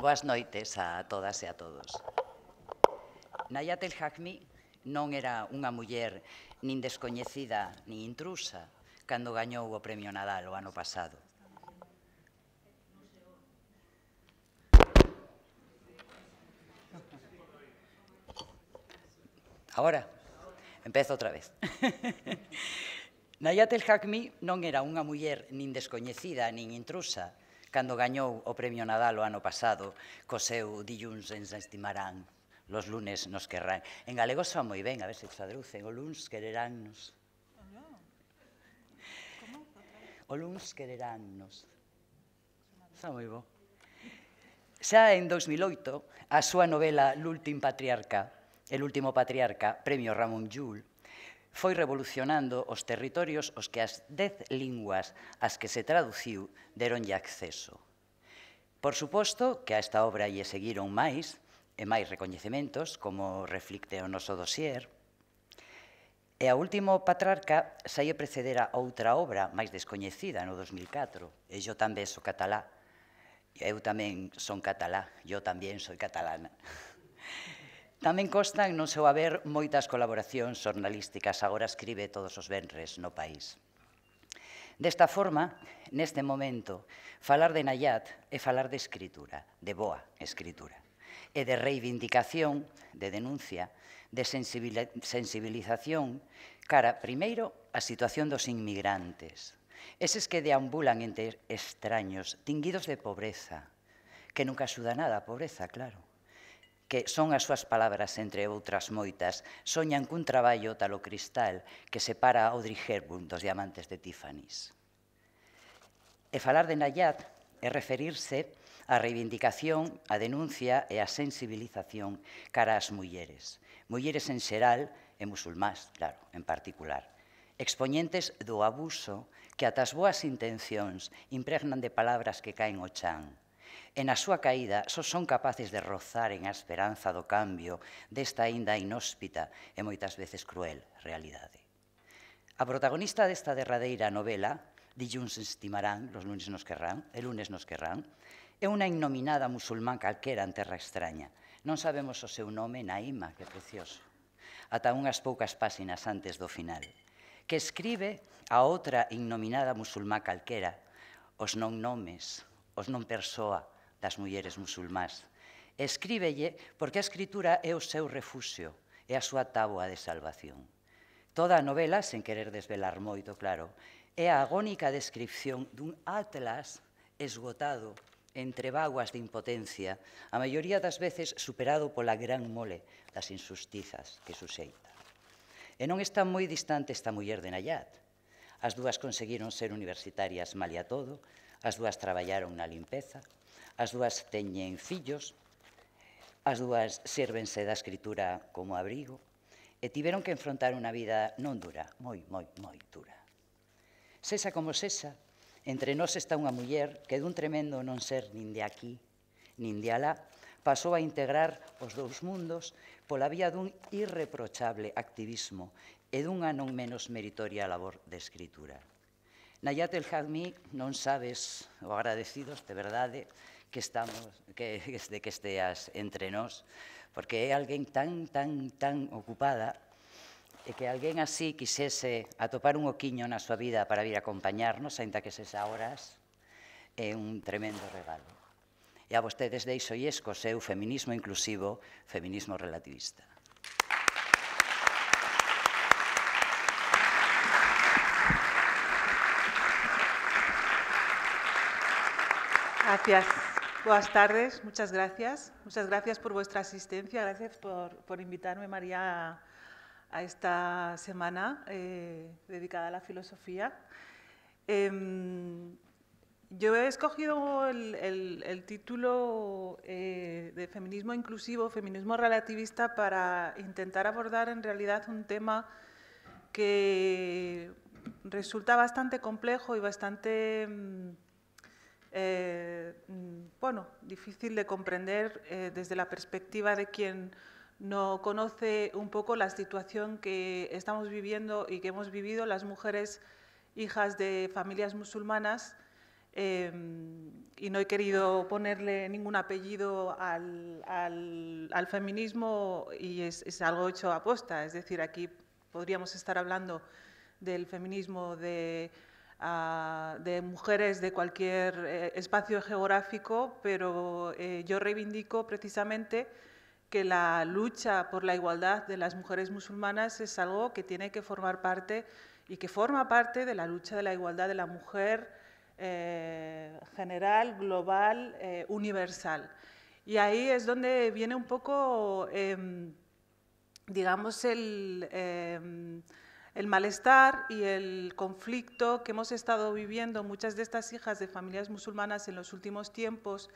Buenas noites a todas y e a todos. Nayat El Hakmi non era una muller ni desconocida ni intrusa cuando ganó o Premio Nadal o ano pasado. Ahora, empezo otra vez. Nayat El Hakmi non era una mujer ni desconocida ni intrusa cando gañou o Premio Nadal o ano pasado co seu Dilluns ens Estimarán, los lunes nos querrán. En galego soa moi ben, a ver se traducen, o luns quereránnos. O luns quereránnos. Está moi bo. Xa en 2008, a súa novela L'últim patriarca, El último patriarca, premio Ramón Llull, foi revolucionando os territorios os que as dez linguas as que se traduciu deronlle acceso. Por suposto que a esta obra lle seguiron máis e máis recoñecementos, como reflicte o noso dosier, E a último patrarca saía precedera outra obra máis descoñecida no 2004, e yo tamén sou catalá. eu tamén son catalá, yo tamén soy catalana. Tamén constan non seu haber moitas colaboracións xornalísticas, agora escribe todos os venres no país. Desta forma, neste momento, falar de Nayat é falar de escritura, de boa escritura, e de reivindicación, de denuncia, de sensibilización cara, primeiro, a situación dos inmigrantes, eses que deambulan entre extraños, tinguidos de pobreza, que nunca axuda nada a pobreza, claro, que son as súas palabras, entre outras moitas, soñan cun traballo talo cristal que separa Audrey Hepburn dos diamantes de Tiffany's. E falar de Nayat é referirse á reivindicación, á denuncia e á sensibilización cara ás mulleres. Mulleres en xeral e musulmás, claro, en particular. Expoñentes do abuso que ata as boas intencións impregnan de palabras que caen o chan, e na súa caída só son capaces de rozar en a esperanza do cambio desta aínda inhóspita e moitas veces cruel realidade. A protagonista desta derradeira novela, Dijuns estimarán, los lunes nos querrán, el lunes nos querrán, é unha innominada musulmán calquera en terra extraña. Non sabemos o seu nome, Naima, que precioso. Ata unhas poucas páxinas antes do final. Que escribe a outra innominada musulmá calquera, os non nomes, os non persoa, das mulleres musulmás. Escríbelle porque a escritura é o seu refuxio, é a súa táboa de salvación. Toda a novela, sen querer desvelar moito, claro, é a agónica descripción dun atlas esgotado entre vaguas de impotencia, a maioría das veces superado pola gran mole das injustizas que suxeita. E non está moi distante esta muller de Nayat. As dúas conseguiron ser universitarias malia todo, as dúas traballaron na limpeza, As dúas teñen fillos, as dúas sérvense da escritura como abrigo, e tiveron que enfrontar unha vida non dura, moi, moi, moi dura. Sesa como sesa, entre nós está unha muller que dun tremendo non ser nin de aquí, nin de alá, pasou a integrar os dous mundos pola vía dun irreprochable activismo e dunha non menos meritoria labor de escritura. Nayat El Hadmi, non sabes o agradecidos, de verdade, que estamos que, de que esteas entre nós, porque é alguén tan, tan, tan ocupada e que alguén así quisese atopar un oquiño na súa vida para vir acompañarnos, ainda que ses horas, é un tremendo regalo. E a vostedes deixo e esco seu feminismo inclusivo, feminismo relativista. Gracias. Buenas tardes, muchas gracias. Muchas gracias por vuestra asistencia, gracias por, invitarme, María, a, esta semana eh, dedicada a la filosofía. Em, yo he escogido el, título eh, de feminismo inclusivo, feminismo relativista, para intentar abordar en realidad un tema que resulta bastante complejo y bastante mm, eh, mm, bueno, difícil de comprender eh, desde la perspectiva de quien no conoce un poco la situación que estamos viviendo y que hemos vivido las mujeres hijas de familias musulmanas. Eh, y no he querido ponerle ningún apellido al, feminismo y es, es, algo hecho aposta. Es decir, aquí podríamos estar hablando del feminismo de de mujeres de cualquier eh, espacio geográfico, pero eh, yo reivindico precisamente que la lucha por la igualdad de las mujeres musulmanas es algo que tiene que formar parte y que forma parte de la lucha de la igualdad de la mujer eh, general, global, universal. Y ahí es donde viene un poco, em, digamos, el em, el malestar y el conflicto que hemos estado viviendo muchas de estas hijas de familias musulmanas en los últimos tiempos,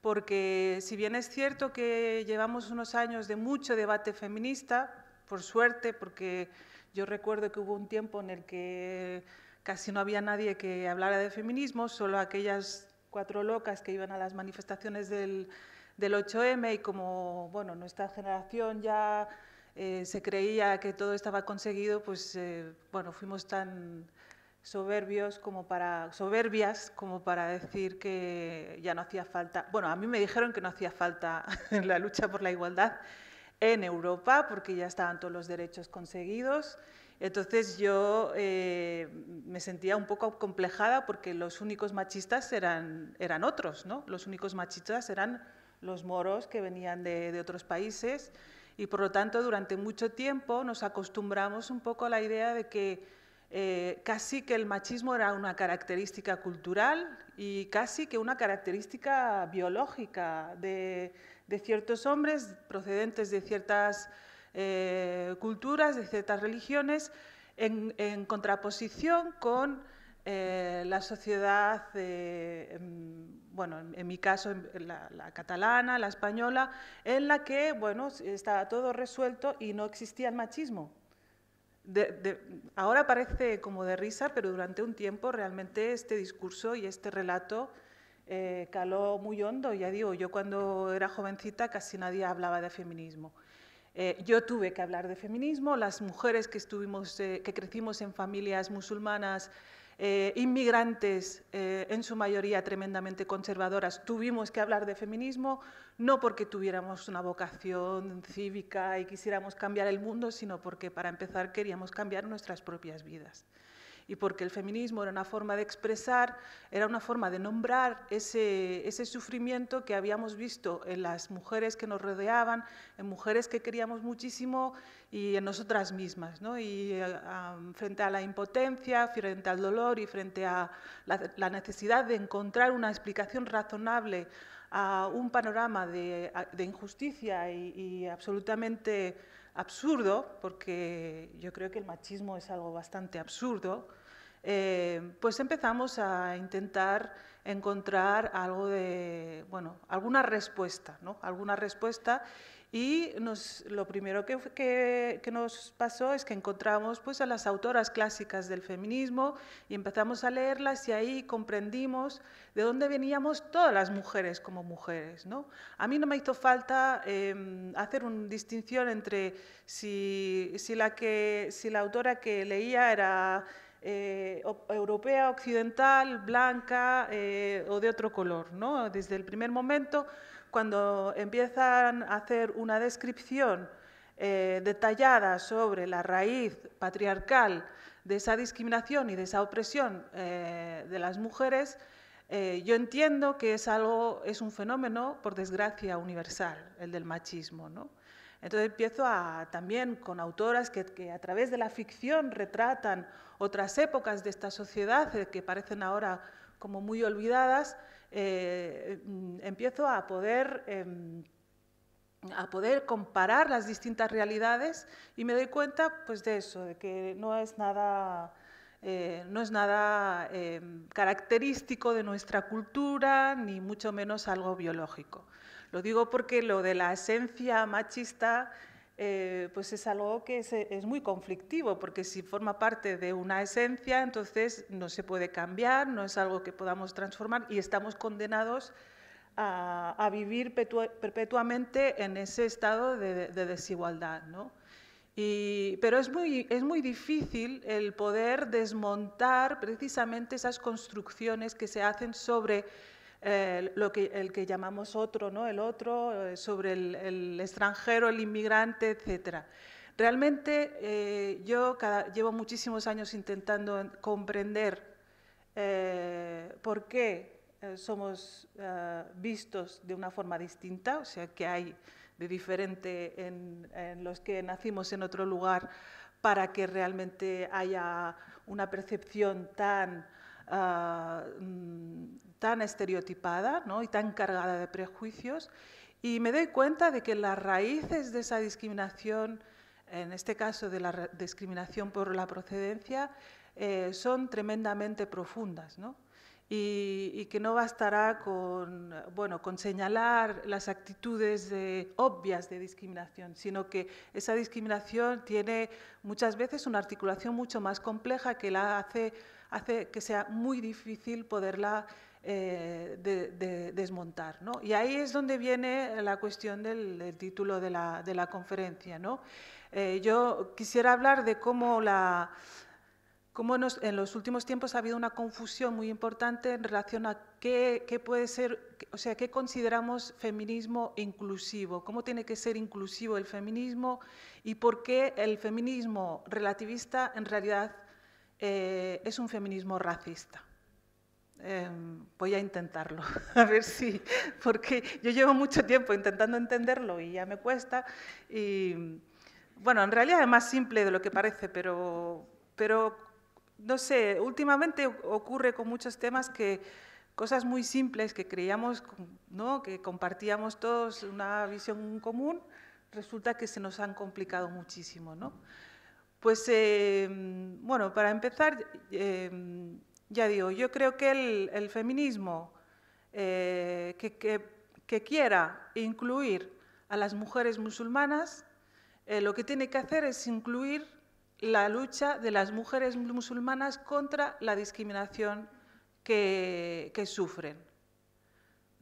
porque si bien es cierto que llevamos unos años de mucho debate feminista, por suerte, porque yo recuerdo que hubo un tiempo en el que casi no había nadie que hablara de feminismo, solo aquellas cuatro locas que iban a las manifestaciones del, del 8M y como bueno, nuestra generación ya eh, se creía que todo estaba conseguido, pues eh, bueno, fuimos tan soberbios como para soberbias como para decir que ya no hacía falta. Bueno, a mí me dijeron que no hacía falta la lucha por la igualdad en Europa porque ya estaban todos los derechos conseguidos. Entonces yo eh, me sentía un poco complejada porque los únicos machistas eran, otros, ¿no? Los únicos machistas eran los moros que venían de otros países y por lo tanto, durante mucho tiempo nos acostumbramos un poco a la idea de que eh, casi que el machismo era una característica cultural y casi que una característica biológica de, ciertos hombres procedentes de ciertas eh, culturas, de ciertas religiones, en contraposición con eh, la sociedad, eh, bueno, en, mi caso la, catalana, la española, en la que, bueno, estaba todo resuelto y no existía el machismo. ahora parece como de risa, pero durante un tiempo realmente este discurso y este relato eh, caló muy hondo. Ya digo, yo cuando era jovencita casi nadie hablaba de feminismo. yo tuve que hablar de feminismo, las mujeres que, estuvimos, que crecimos en familias musulmanas eh, inmigrantes, eh, en su mayoría tremendamente conservadoras, tuvimos que hablar de feminismo, no porque tuviéramos una vocación cívica y quisiéramos cambiar el mundo, sino porque para empezar queríamos cambiar nuestras propias vidas y porque el feminismo era una forma de expresar, era una forma de nombrar ese, sufrimiento que habíamos visto en las mujeres que nos rodeaban, en mujeres que queríamos muchísimo y en nosotras mismas. ¿no? Y eh, frente a la impotencia, frente al dolor y frente a la, necesidad de encontrar una explicación razonable a un panorama de, injusticia y, absolutamente absurdo, porque yo creo que el machismo es algo bastante absurdo, eh, pues empezamos a intentar encontrar algo de, bueno, alguna respuesta, ¿no? Alguna respuesta y lo primero que, nos pasó es que encontramos pues, a las autoras clásicas del feminismo y empezamos a leerlas y ahí comprendimos de dónde veníamos todas las mujeres como mujeres. ¿no? A mí no me hizo falta em, hacer una distinción entre si, la que, si la autora que leía era eh, europea, occidental, blanca eh, o de otro color. ¿no? Desde el primer momento, cuando empiezan a hacer una descripción eh, detallada sobre la raíz patriarcal de esa discriminación y de esa opresión de las mujeres, yo entiendo que es algo, es un fenómeno, por desgracia, universal, el del machismo. ¿no? Entonces empiezo a, también con autoras que, a través de la ficción retratan otras épocas de esta sociedad eh, que parecen ahora como muy olvidadas, eh, mm, empiezo a poder, em, a poder comparar las distintas realidades y me doy cuenta pues, de eso, de que no es nada... Eh, no es nada em, característico de nuestra cultura, ni mucho menos algo biológico. Lo digo porque lo de la esencia machista eh, pues es algo que es, muy conflictivo, porque si forma parte de una esencia, entonces no se puede cambiar, no es algo que podamos transformar y estamos condenados a, vivir perpetuamente en ese estado de, de desigualdad. ¿no? Y, pero es muy, es muy difícil el poder desmontar precisamente esas construcciones que se hacen sobre lo que, el que llamamos otro, ¿no? el otro, eh, sobre el, extranjero, el inmigrante, etc. Realmente eh, yo llevo muchísimos años intentando comprender eh, por qué somos vistos de una forma distinta, o sea, que hay de diferente en los que nacimos en otro lugar para que realmente haya una percepción tan Ah, mm, tan estereotipada ¿no? y tan cargada de prejuicios. Y me doy cuenta de que las raíces de esa discriminación, en este caso de la discriminación por la procedencia, eh, son tremendamente profundas. ¿no? Y, que no bastará con, bueno, con señalar las actitudes obvias de discriminación, sino que esa discriminación tiene muchas veces una articulación mucho más compleja que la hace hace que sea muy difícil poderla eh, desmontar. Y ahí es donde viene la cuestión del, título de la, conferencia. ¿no? Eh, yo quisiera hablar de cómo, la, cómo en los últimos tiempos ha habido una confusión muy importante en relación a qué, qué, puede ser, o sea, qué consideramos feminismo inclusivo, cómo tiene que ser inclusivo el feminismo y por qué el feminismo relativista en realidad eh, es un feminismo racista. Em, voy a intentarlo, a ver si, porque yo llevo mucho tiempo intentando entenderlo y ya me cuesta. Y bueno, en realidad es más simple de lo que parece, pero, no sé, últimamente ocurre con muchos temas que cosas muy simples que creíamos que compartíamos todos una visión común, resulta que se nos han complicado muchísimo. ¿no? Pues, eh, mm, bueno, para empezar, eh, mm, ya digo, yo creo que el, feminismo eh, que, quiera incluir a las mujeres musulmanas, lo que tiene que hacer es incluir la lucha de las mujeres musulmanas contra la discriminación que, sufren.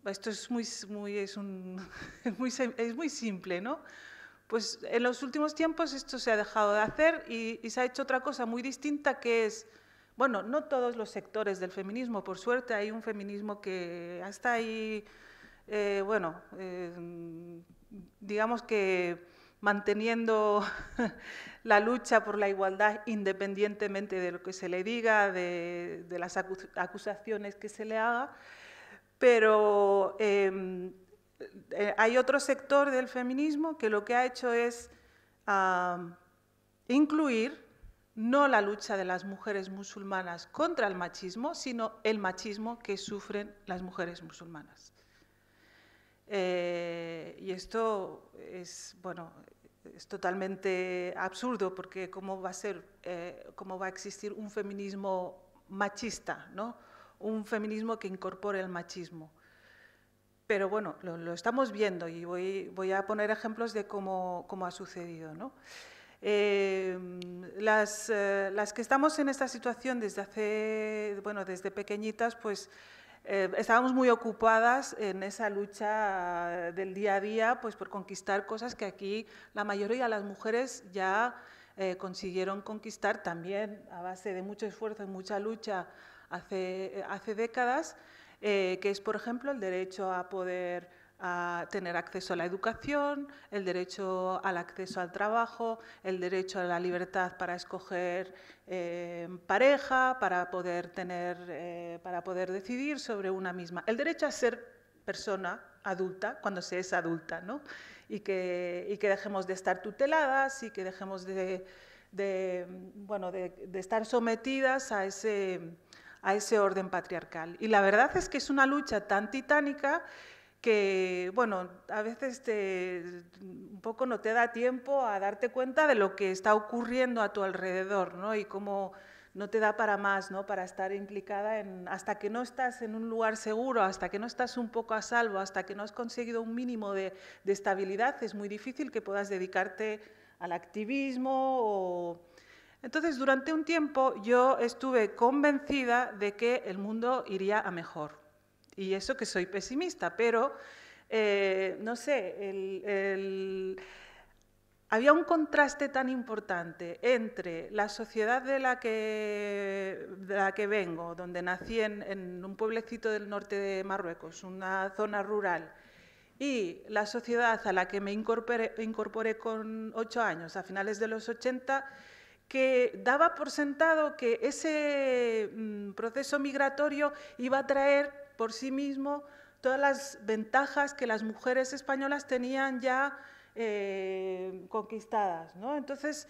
Esto es muy, muy, es muy simple, ¿no? Pues en los últimos tiempos esto se ha dejado de hacer y, se ha hecho otra cosa muy distinta que es bueno, no todos los sectores del feminismo, por suerte hay un feminismo que hasta ahí, eh, bueno, eh, digamos que manteniendo la lucha por la igualdad independientemente de lo que se le diga, de, las acusaciones que se le haga, pero em, eh, eh, hay otro sector del feminismo que lo que ha hecho es incluir no la lucha de las mujeres musulmanas contra el machismo, sino el machismo que sufren las mujeres musulmanas. Eh, y esto es, bueno, es totalmente absurdo porque cómo va a cómo va a existir un feminismo machista, ¿no? Un feminismo que incorpore el machismo pero bueno, lo, estamos viendo y voy, a poner ejemplos de cómo, ha sucedido. Eh, eh, las, que estamos en esta situación desde hace, bueno, desde pequeñitas, pues eh, estábamos muy ocupadas en esa lucha del día a día, pues, por conquistar cosas que aquí la mayoría de las mujeres ya consiguieron conquistar también a base de mucho esfuerzo y mucha lucha hace décadas. Eh, que es, por ejemplo, el derecho a poder tener acceso a la educación, el derecho al acceso al trabajo, el derecho a la libertad para escoger eh, pareja, para poder, tener, eh, para poder decidir sobre una misma, el derecho a ser persona adulta cuando se es adulta, ¿no? Y que, y que dejemos de estar tuteladas y que dejemos de, bueno, de estar sometidas a ese a ese orden patriarcal. Y la verdad es que es una lucha tan titánica que, bueno, a veces un poco no te da tiempo a darte cuenta de lo que está ocurriendo a tu alrededor, ¿no? Y cómo no te da para más, ¿no? Para estar implicada en, hasta que no estás en un lugar seguro, hasta que no estás un poco a salvo, hasta que no has conseguido un mínimo de, de estabilidad, es muy difícil que puedas dedicarte al activismo o entonces, durante un tiempo yo estuve convencida de que el mundo iría a mejor. Y eso que soy pesimista, pero, eh, no sé, había un contraste tan importante entre la sociedad de la que, vengo, donde nací en, un pueblecito del norte de Marruecos, una zona rural, y la sociedad a la que me incorporé, con ocho años, a finales de los 80, que daba por sentado que ese mm, proceso migratorio iba a traer por sí mismo todas las ventajas que las mujeres españolas tenían ya eh, conquistadas. Entonces,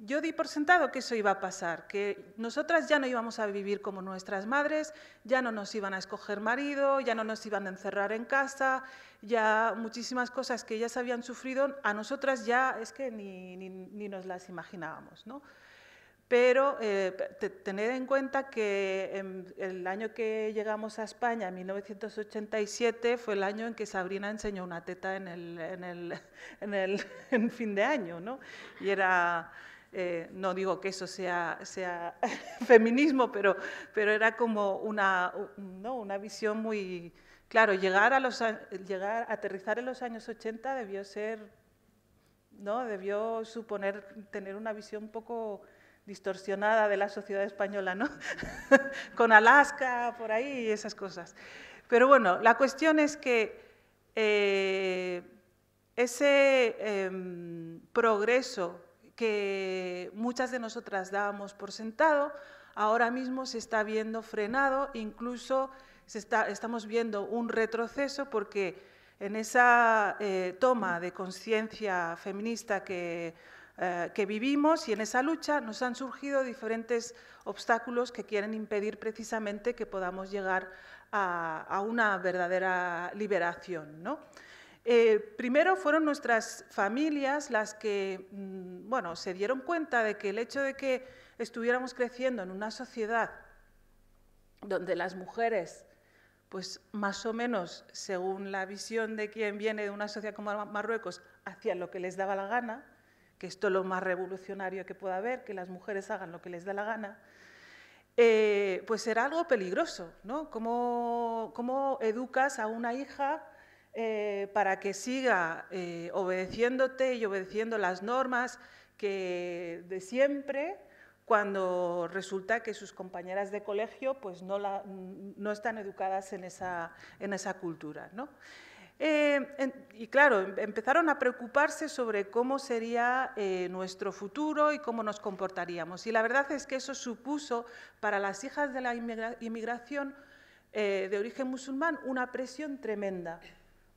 yo di por sentado que eso iba a pasar, que nosotras ya no íbamos a vivir como nuestras madres, ya no nos iban a escoger marido, ya no nos iban a encerrar en casa, ya muchísimas cosas que ellas habían sufrido, a nosotras ya es que ni, nos las imaginábamos. Pero eh, tened tener en cuenta que el año que llegamos a España, en 1987, fue el año en que Sabrina enseñó una teta en el, en el, fin de año, ¿no? Y era eh, no digo que eso sea, feminismo, pero, pero era como una, una visión muy... Claro, llegar a, los, llegar, aterrizar en los años 80 debió ser, ¿no? Debió suponer tener una visión un poco distorsionada de la sociedad española, ¿no? Con Alaska, por ahí y esas cosas. Pero bueno, la cuestión es que eh, ese em, progreso que muchas de nosotras dábamos por sentado, ahora mismo se está viendo frenado, incluso se está, estamos viendo un retroceso porque en esa eh, toma de conciencia feminista que, eh, que vivimos y en esa lucha nos han surgido diferentes obstáculos que quieren impedir precisamente que podamos llegar a, a una verdadera liberación. ¿no? Eh, primero fueron nuestras familias las que, mm, se dieron cuenta de que el hecho de que estuviéramos creciendo en una sociedad donde las mujeres, pues más o menos, según la visión de quien viene de una sociedad como Marruecos, hacían lo que les daba la gana, que esto es lo más revolucionario que pueda haber, que las mujeres hagan lo que les da la gana, eh, pues era algo peligroso, ¿no? ¿Cómo, ¿Cómo educas a una hija? Eh, para que siga eh, obedeciéndote y obedeciendo las normas que de siempre cuando resulta que sus compañeras de colegio pues, no, están educadas en esa, cultura. Eh, y claro, empezaron a preocuparse sobre cómo sería nuestro futuro y cómo nos comportaríamos. Y la verdad es que eso supuso para las hijas de la inmigración de origen musulmán una presión tremenda.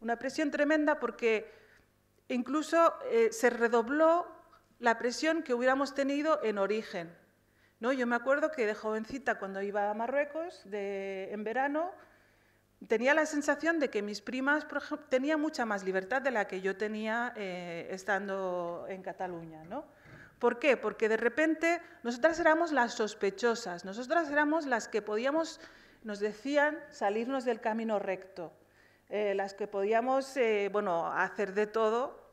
Una presión tremenda porque incluso eh, se redobló la presión que hubiéramos tenido en origen. ¿no? Yo me acuerdo que de jovencita, cuando iba a Marruecos en verano, tenía la sensación de que mis primas tenían mucha más libertad de la que yo tenía eh, estando en Cataluña. ¿no? ¿Por qué? Porque de repente nosotras éramos las sospechosas, nosotras éramos las que podíamos, nos decían, salirnos del camino recto. Eh, las que podíamos eh, bueno, hacer de todo,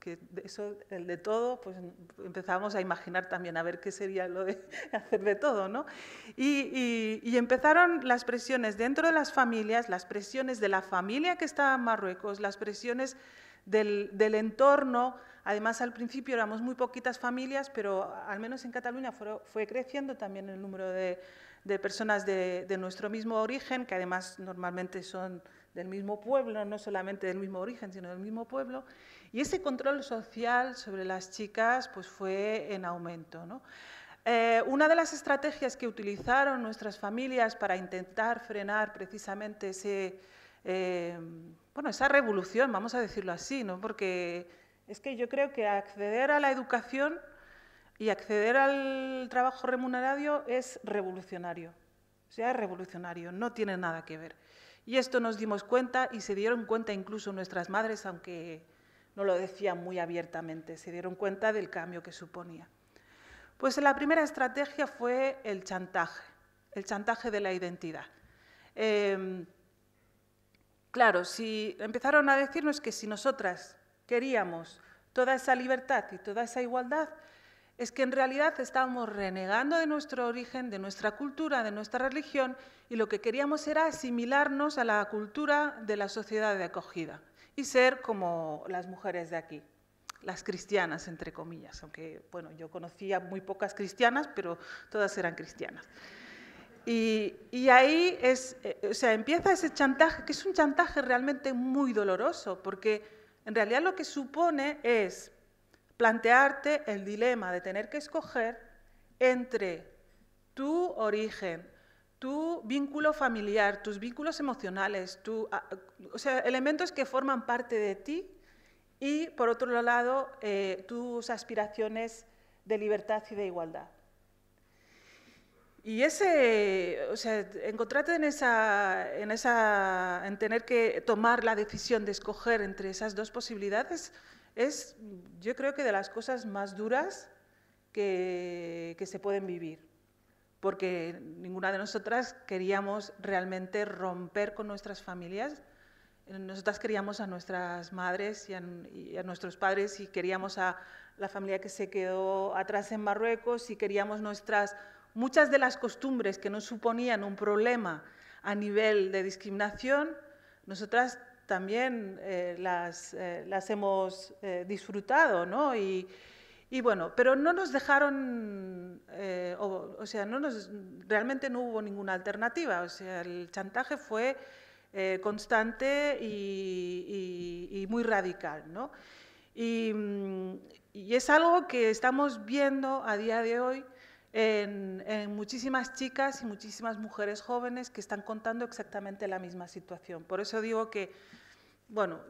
que eso, el de todo, pues empezábamos a imaginar también a ver qué sería lo de hacer de todo, ¿no? Y, y, empezaron las presiones dentro de las familias, las presiones de la familia que estaba en Marruecos, las presiones del, del entorno. Además, al principio éramos muy poquitas familias, pero al menos en Cataluña fue, fue creciendo también el número de, de personas de, de nuestro mismo origen, que además normalmente son del mismo pueblo, no solamente del mismo origen, sino del mismo pueblo, y ese control social sobre las chicas pues, fue en aumento. Eh, una de las estrategias que utilizaron nuestras familias para intentar frenar precisamente ese, eh, bueno, esa revolución, vamos a decirlo así, ¿no? porque es que yo creo que acceder a la educación y acceder al trabajo remunerado es revolucionario. O sea, es revolucionario, no tiene nada que ver. Y esto nos dimos cuenta y se dieron cuenta incluso nuestras madres, aunque no lo decían muy abiertamente, se dieron cuenta del cambio que suponía. Pues la primera estrategia fue el chantaje, el chantaje de la identidad. Em, claro, si empezaron a decirnos que si nosotras queríamos toda esa libertad y toda esa igualdad, es que en realidad estábamos renegando de nuestro origen, de nuestra cultura, de nuestra religión, y lo que queríamos era asimilarnos a la cultura de la sociedad de acogida y ser como las mujeres de aquí, las cristianas, entre comillas, aunque bueno, yo conocía muy pocas cristianas, pero todas eran cristianas. Y, ahí es, eh, o empieza ese chantaje, que es un chantaje realmente muy doloroso, porque en realidad lo que supone es plantearte el dilema de tener que escoger entre tu origen, tu vínculo familiar, tus vínculos emocionales, elementos que forman parte de ti y, por otro lado, eh, tus aspiraciones de libertad y de igualdad. Y ese, o sea, encontrarte esa, en esa, en tener que tomar la decisión de escoger entre esas dos posibilidades, es yo creo que de las cosas más duras que, se pueden vivir, porque ninguna de nosotras queríamos realmente romper con nuestras familias. Nosotras queríamos a nuestras madres y a, y a nuestros padres y queríamos a la familia que se quedó atrás en Marruecos y queríamos nuestras muchas de las costumbres que no suponían un problema a nivel de discriminación, nosotras también eh, eh, las, hemos eh, disfrutado, ¿no? Y, bueno, pero no nos dejaron, o, sea, no realmente no hubo ninguna alternativa, o sea, el chantaje fue constante y, muy radical, ¿no? Y, mm, y es algo que estamos viendo a día de hoy en, muchísimas chicas y muchísimas mujeres jóvenes que están contando exactamente la misma situación. Por eso digo que, bueno,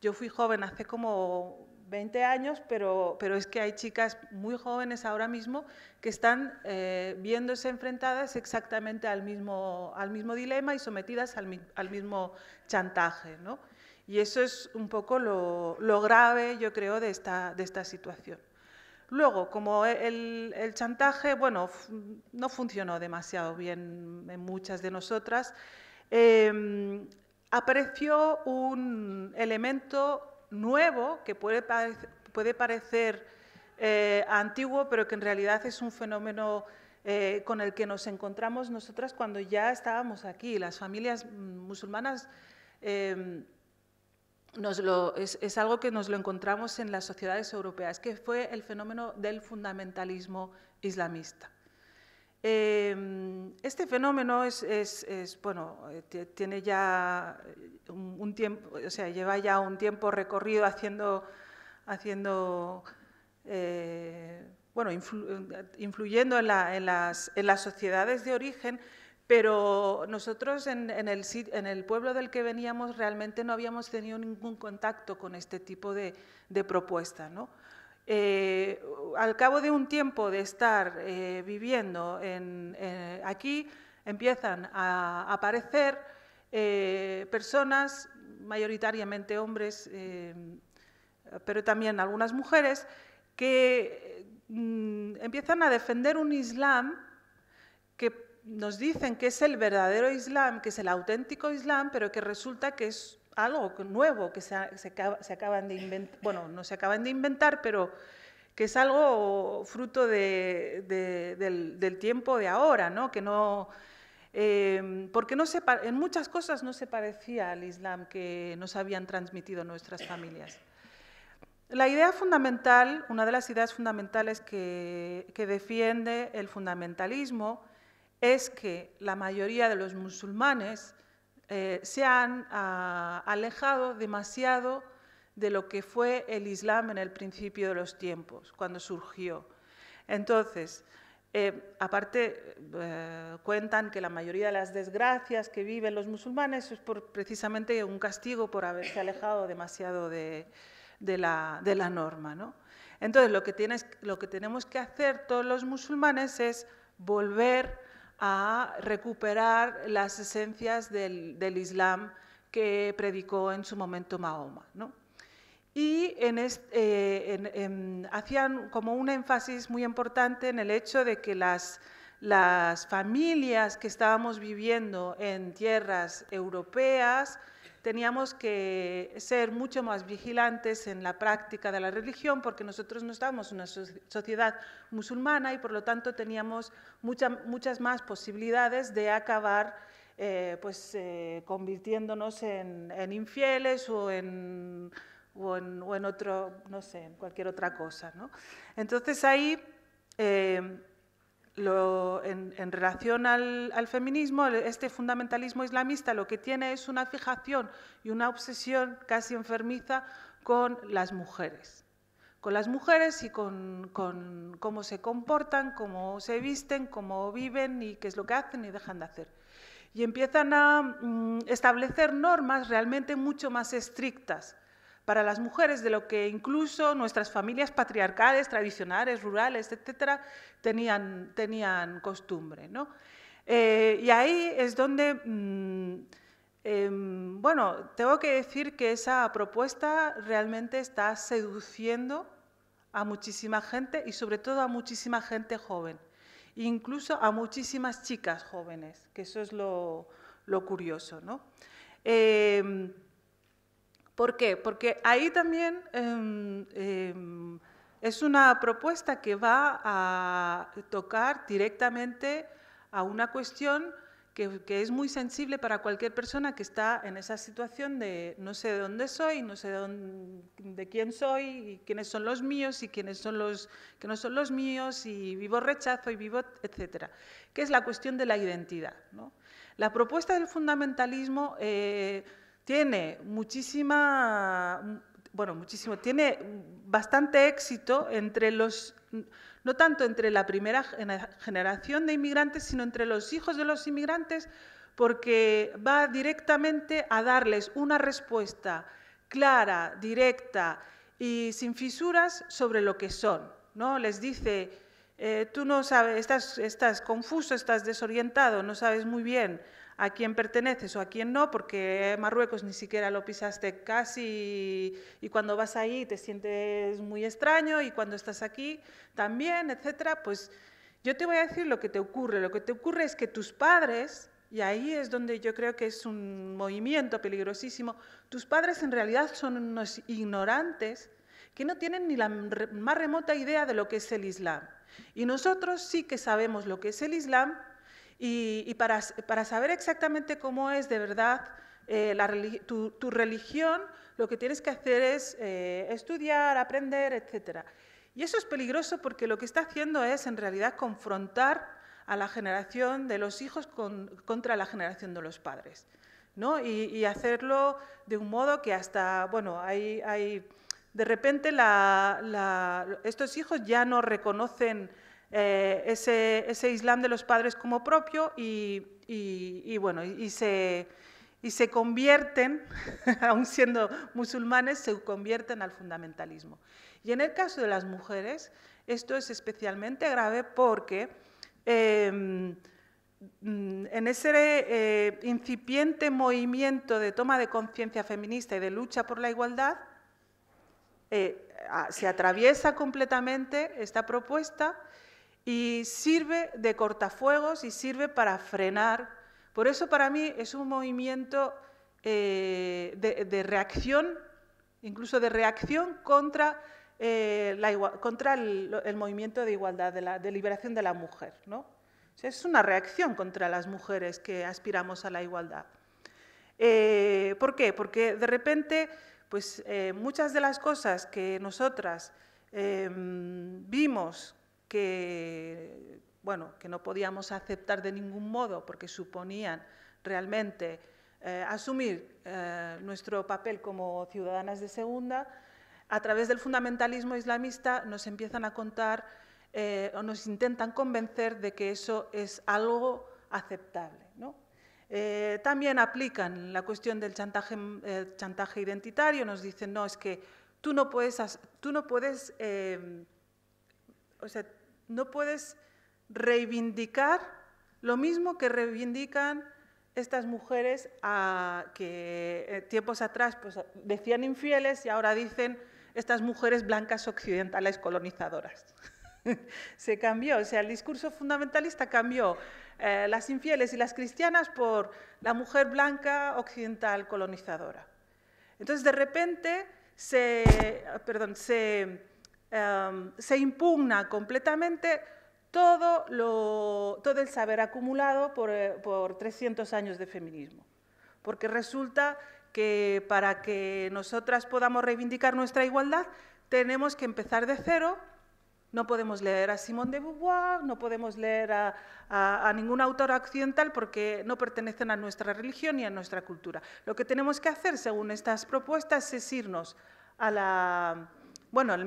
yo fui joven hace como 20 años, pero, es que hay chicas muy jóvenes ahora mismo que están eh, viéndose enfrentadas exactamente al mismo, dilema y sometidas al, mismo chantaje. Y eso es un poco lo, grave, yo creo, de esta situación. Luego, como e, el, chantaje, bueno, no funcionó demasiado bien en muchas de nosotras, em, apareció un elemento nuevo que puede, parecer eh, antiguo, pero que en realidad es un fenómeno eh, con el que nos encontramos nosotras cuando ya estábamos aquí. Las familias mm, musulmanas em, es, algo que nos lo encontramos en las sociedades europeas, que fue el fenómeno del fundamentalismo islamista. Em, este fenómeno es, eh, tiene ya lleva ya un tiempo recorrido haciendo, eh, bueno, eh, influyendo en las sociedades de origen, pero nosotros en, el, pueblo del que veníamos realmente no habíamos tenido ningún contacto con este tipo de, propuesta. Eh, al cabo de un tiempo de estar eh, viviendo eh, aquí, empiezan a aparecer personas, mayoritariamente hombres, pero también algunas mujeres, que mm, empiezan a defender un Islam que nos dicen que es el verdadero Islam, que es el auténtico Islam, pero que resulta que es algo nuevo que se, acaban de inventar, bueno, no se acaban de inventar, pero que es algo fruto del, tiempo de ahora, ¿no? Que no em, porque no se, en muchas cosas no se parecía al Islam que nos habían transmitido nuestras familias. La idea fundamental, una de las ideas fundamentales que, que defiende el fundamentalismo, es que la mayoría de los musulmanes eh, se han ah, alejado demasiado de lo que fue el Islam en el principio de los tiempos, cuando surgió. Entonces, eh, aparte, eh, cuentan que la mayoría de las desgracias que viven los musulmanes es por, precisamente un castigo por haberse alejado demasiado de, la, norma. ¿no? Entonces, lo que, tienes, lo que tenemos que hacer todos los musulmanes es volver a recuperar las esencias del, Islam que predicó en su momento Mahoma. Y eh, hacían como un énfasis muy importante en el hecho de que las familias que estábamos viviendo en tierras europeas, teníamos que ser mucho más vigilantes en la práctica de la religión porque nosotros no estábamos en una sociedad musulmana y por lo tanto teníamos muchas más posibilidades de acabar eh, pues, eh, convirtiéndonos en, infieles o en, o en, otro, no sé, en cualquier otra cosa. Entonces ahí... Eh, en, relación al, feminismo, este fundamentalismo islamista lo que tiene es una fijación y una obsesión casi enfermiza con las mujeres. Con las mujeres y con, cómo se comportan, cómo se visten, cómo viven y qué es lo que hacen y dejan de hacer. Y empiezan a mm, establecer normas realmente mucho más estrictas para las mujeres, de lo que incluso nuestras familias patriarcales, tradicionales, rurales, etcétera, tenían, tenían costumbre. ¿no? Eh, y ahí es donde, mm, em, bueno, tengo que decir que esa propuesta realmente está seduciendo a muchísima gente y sobre todo a muchísima gente joven, incluso a muchísimas chicas jóvenes, que eso es lo, lo curioso. ¿no? Em, ¿Por qué? Porque ahí también em, em, es una propuesta que va a tocar directamente a una cuestión que, es muy sensible para cualquier persona que está en esa situación de no sé de dónde soy, no sé de, de quién soy, quiénes son los míos y quiénes son los que no son los míos, y vivo rechazo y vivo, etcétera, que es la cuestión de la identidad. La propuesta del fundamentalismo. Eh, tiene muchísima, mm, bueno, muchísimo, tiene bastante éxito entre los, no tanto entre la primera generación de inmigrantes, sino entre los hijos de los inmigrantes, porque va directamente a darles una respuesta clara, directa y sin fisuras sobre lo que son. ¿no? Les dice, eh, tú no sabes, estás, estás confuso, estás desorientado, no sabes muy bien a quién perteneces o a quién no, porque Marruecos ni siquiera lo pisaste casi y, cuando vas ahí te sientes muy extraño y cuando estás aquí también, etcétera, pues yo te voy a decir lo que te ocurre. Lo que te ocurre es que tus padres, y ahí es donde yo creo que es un movimiento peligrosísimo, tus padres en realidad son unos ignorantes que no tienen ni la más remota idea de lo que es el Islam. Y nosotros sí que sabemos lo que es el Islam y, para, para, saber exactamente cómo es de verdad eh, tu, tu, religión, lo que tienes que hacer es eh, estudiar, aprender, etc. Y eso es peligroso porque lo que está haciendo es, en realidad, confrontar a la generación de los hijos contra la generación de los padres. ¿no? Y, hacerlo de un modo que hasta, bueno, hay, hay de repente estos hijos ya no reconocen eh, ese, Islam de los padres como propio y, bueno, y se, convierten, aun siendo musulmanes, se convierten al fundamentalismo. Y en el caso de las mujeres, esto es especialmente grave porque em, mm, en ese eh, incipiente movimiento de toma de conciencia feminista y de lucha por la igualdad, eh, se atraviesa completamente esta propuesta y sirve de cortafuegos y sirve para frenar. Por eso para mí es un movimiento eh, de, reacción, incluso de reacción contra, eh, contra el, movimiento de igualdad, de, la, liberación de la mujer. ¿no? es una reacción contra las mujeres que aspiramos a la igualdad. Eh, ¿Por qué? Porque de repente pues, muchas de las cosas que nosotras vimos que, bueno, que no podíamos aceptar de ningún modo porque suponían realmente eh, asumir eh, nuestro papel como ciudadanas de segunda, a través del fundamentalismo islamista nos empiezan a contar eh, o nos intentan convencer de que eso es algo aceptable. ¿no? también aplican la cuestión del chantaje, chantaje, identitario, nos dicen, no, es que tú no puedes, tú no puedes o sea, no puedes reivindicar lo mismo que reivindican estas mujeres que eh, tiempos atrás pues, decían infieles y ahora dicen estas mujeres blancas occidentales colonizadoras. Se cambió, o sea, el discurso fundamentalista cambió eh, las infieles y las cristianas por la mujer blanca occidental colonizadora. Entonces, de repente, se, perdón, se, Em, se impugna completamente todo, todo el saber acumulado por, eh, por 300 años de feminismo. Porque resulta que para que nosotras podamos reivindicar nuestra igualdad, tenemos que empezar de cero no podemos leer a Simone de Beauvoir, no podemos leer a, a, ningún autor occidental porque no pertenecen a nuestra religión ni a nuestra cultura. Lo que tenemos que hacer, según estas propuestas, es irnos a la, bueno, en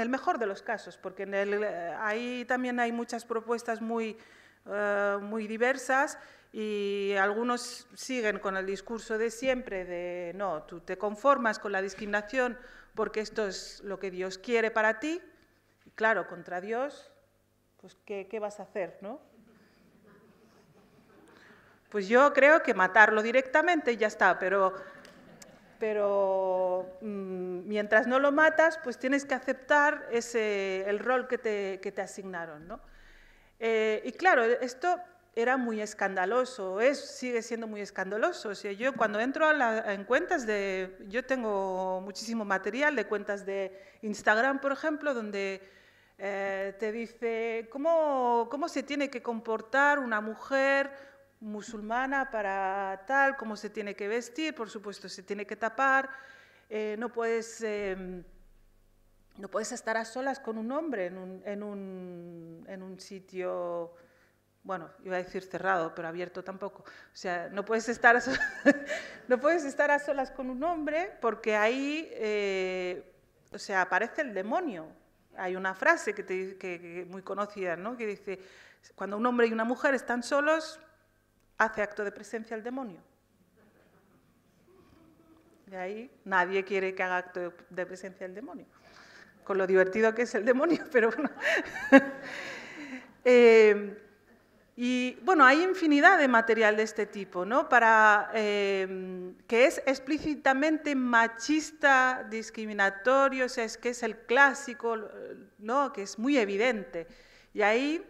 el mejor de los casos, porque eh, ahí también hay muchas propuestas muy, eh, muy diversas y algunos siguen con el discurso de siempre de no, tú te conformas con la discriminación porque esto es lo que Dios quiere para ti. Y claro, contra Dios, pues ¿qué, vas a hacer, no? Pues yo creo que matarlo directamente ya está, pero pero mm, mientras no lo matas, pues tienes que aceptar ese, el rol que te, que te asignaron. ¿no? Eh, y claro, esto era muy escandaloso, es, sigue siendo muy escandaloso. yo cuando entro a en cuentas de... Yo tengo muchísimo material de cuentas de Instagram, por ejemplo, donde eh, te dice cómo, cómo se tiene que comportar una mujer musulmana para tal, cómo se tiene que vestir, por supuesto se tiene que tapar, eh, no, puedes, em, no puedes estar a solas con un hombre en un, sitio bueno, iba a decir cerrado, pero abierto tampoco. O sea, no puedes estar a solas, no puedes estar a solas con un hombre porque ahí, eh, o sea, aparece el demonio. Hay una frase que, muy conocida, Que dice, cuando un hombre y una mujer están solos, hace acto de presencia el demonio. De ahí nadie quiere que haga acto de presencia el demonio, con lo divertido que es el demonio, pero bueno. Eh, y bueno, hay infinidad de material de este tipo, ¿no? Para, eh, que es explícitamente machista, discriminatorio, o sea, es que es el clásico, ¿no? Que es muy evidente. Y ahí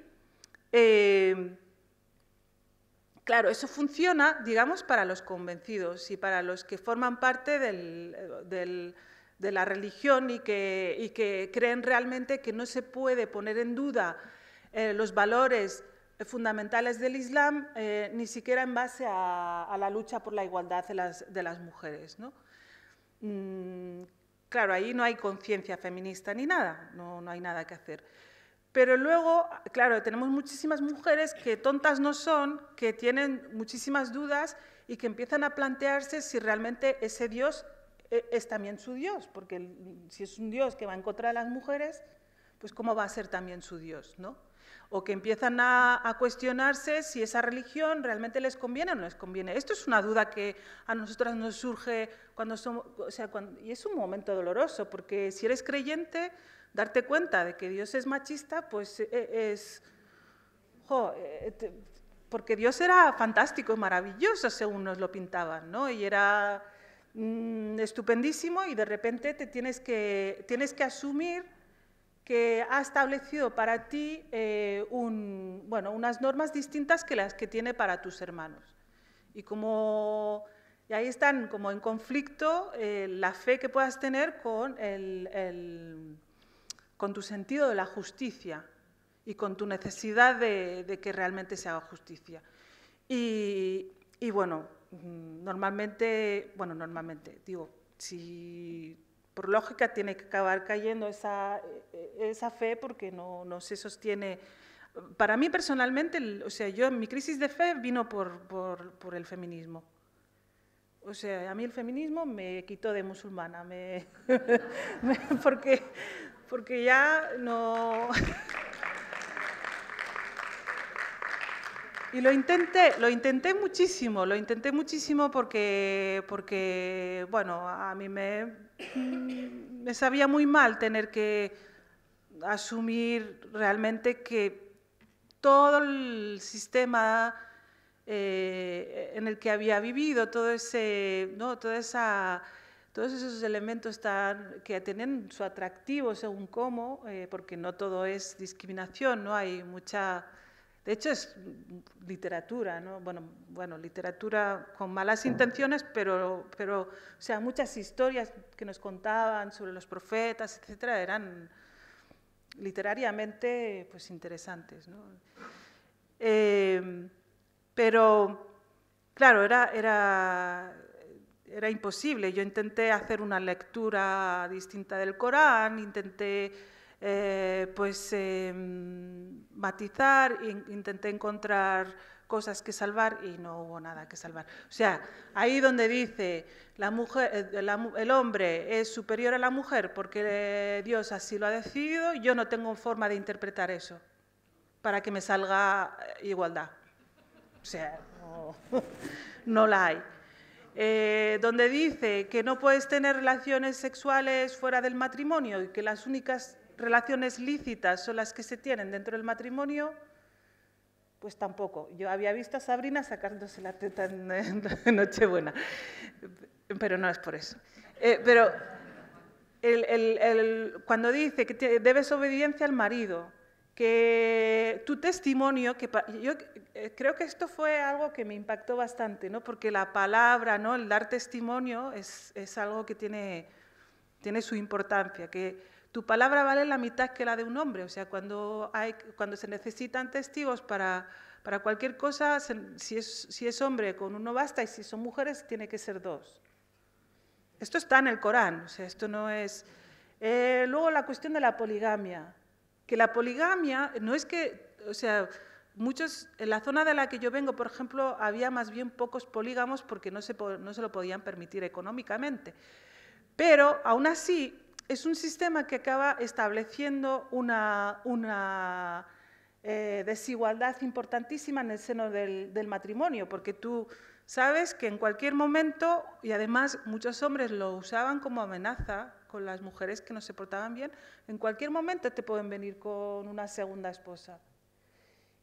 eh, Claro, eso funciona, digamos, para los convencidos y para los que forman parte de la religión y que, creen realmente que no se puede poner en duda eh, los valores fundamentales del Islam, eh, ni siquiera en base a, la lucha por la igualdad de las, mujeres. Mm, claro, ahí no hay conciencia feminista ni nada, no hay nada que hacer. Pero luego, claro, tenemos muchísimas mujeres que tontas no son, que tienen muchísimas dudas y que empiezan a plantearse si realmente ese Dios e, es también su Dios, porque si es un Dios que va en contra de las mujeres, pues cómo va a ser también su Dios, ¿no? O que empiezan a, cuestionarse si esa religión realmente les conviene o no les conviene. Esto es una duda que a nosotras nos surge cuando somos, y es un momento doloroso, porque si eres creyente, darte cuenta de que Dios es machista, pues eh, eh, es... Eh, porque Dios era fantástico, maravilloso, según nos lo pintaban, ¿no? Y era mm, estupendísimo y de repente te tienes que, tienes que asumir que ha establecido para ti bueno, unas normas distintas que las que tiene para tus hermanos. Y como ahí están como en conflicto la fe que puedas tener con el con tu sentido de la justicia y con tu necesidad de, que realmente se haga justicia. Y, bueno, normalmente, bueno, normalmente, digo, si por lógica tiene que acabar cayendo esa, e, esa fe porque no, no se sostiene. Para mí personalmente, o sea, yo en mi crisis de fe vino por, por, el feminismo. O sea, a mí el feminismo me quitó de musulmana, me, porque, porque ya no... Y lo intenté, lo intenté muchísimo, lo intenté muchísimo porque, porque bueno, a mí me, me sabía muy mal tener que asumir realmente que todo el sistema eh, en el que había vivido, todo ese, ¿no? toda esa todos esos elementos que tienen su atractivo según cómo, eh, porque no todo es discriminación, no hay mucha... De hecho, es literatura, Bueno, bueno literatura con malas intenciones, pero, pero, o sea, muchas historias que nos contaban sobre los profetas, etcétera, eran literariamente pues, interesantes, eh, pero, claro, era, era era imposible. Yo intenté hacer una lectura distinta del Corán, intenté eh, pues, em, matizar, intenté encontrar cosas que salvar y no hubo nada que salvar. O sea, ahí donde dice la eh, el hombre es superior a la mujer porque eh, Dios así lo ha decidido, yo no tengo forma de interpretar eso para que me salga igualdad. O sea, no la hay. Eh, donde dice que no puedes tener relaciones sexuales fuera del matrimonio y que las únicas relaciones lícitas son las que se tienen dentro del matrimonio, pues tampoco. Yo había visto a Sabrina sacándose la teta en, Nochebuena, pero no es por eso. Eh, pero cuando dice que debes obediencia al marido, que tu testimonio, que yo eh, creo que esto fue algo que me impactó bastante, ¿no? porque la palabra, ¿no? el dar testimonio es, es algo que tiene, tiene su importancia, que tu palabra vale la mitad que la de un hombre, o sea, cuando, hay, cuando se necesitan testigos para, para cualquier cosa, si es, si es hombre con uno basta y si son mujeres tiene que ser dos. Esto está en el Corán, o sea, esto no es... Eh, luego la cuestión de la poligamia que la poligamia no es que, o sea, muchos, en la zona de la que yo vengo, por ejemplo, había más bien pocos polígamos porque no se, no se lo podían permitir económicamente. Pero aún así, es un sistema que acaba estableciendo una, una eh, desigualdad importantísima en el seno del, matrimonio, porque tú sabes que en cualquier momento, y además muchos hombres lo usaban como amenaza, con las mujeres que no se portaban bien, en cualquier momento te pueden venir con una segunda esposa.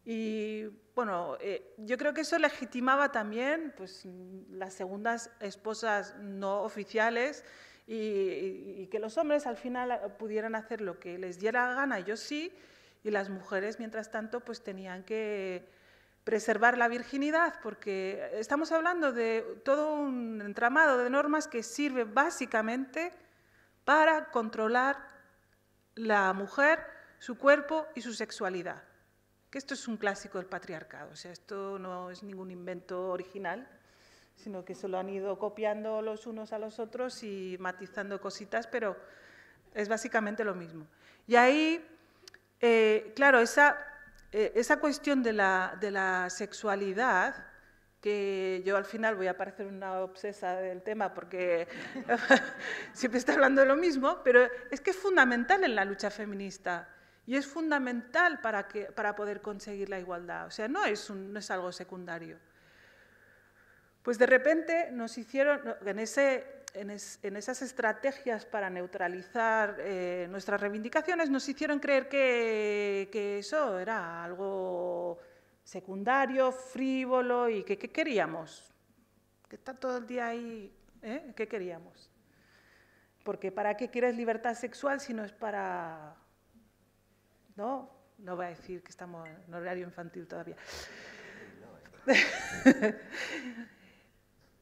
Y bueno, eh, yo creo que eso legitimaba también pues, las segundas esposas no oficiales y, y, que los hombres al final pudieran hacer lo que les diera gana, yo sí, y las mujeres mientras tanto pues tenían que preservar la virginidad, porque estamos hablando de todo un entramado de normas que sirve básicamente para controlar la mujer, su cuerpo y su sexualidad. Que esto es un clásico del patriarcado, o sea, esto no es ningún invento original, sino que se lo han ido copiando los unos a los otros y matizando cositas, pero es básicamente lo mismo. Y ahí, eh, claro, eh, esa, cuestión de la sexualidad que yo al final voy a parecer una obsesa del tema porque siempre está hablando de lo mismo, pero es que es fundamental en la lucha feminista y es fundamental para, que, para poder conseguir la igualdad. O sea, no es, no es algo secundario. Pues de repente nos hicieron, en, ese, en, esas estrategias para neutralizar eh, nuestras reivindicaciones, nos hicieron creer que, que eso era algo secundario, frívolo y que, ¿qué queríamos? Que está todo el día ahí, ¿eh? ¿qué queríamos? Porque ¿para qué quieres libertad sexual si no es para... No, no voy a decir que estamos en horario infantil todavía.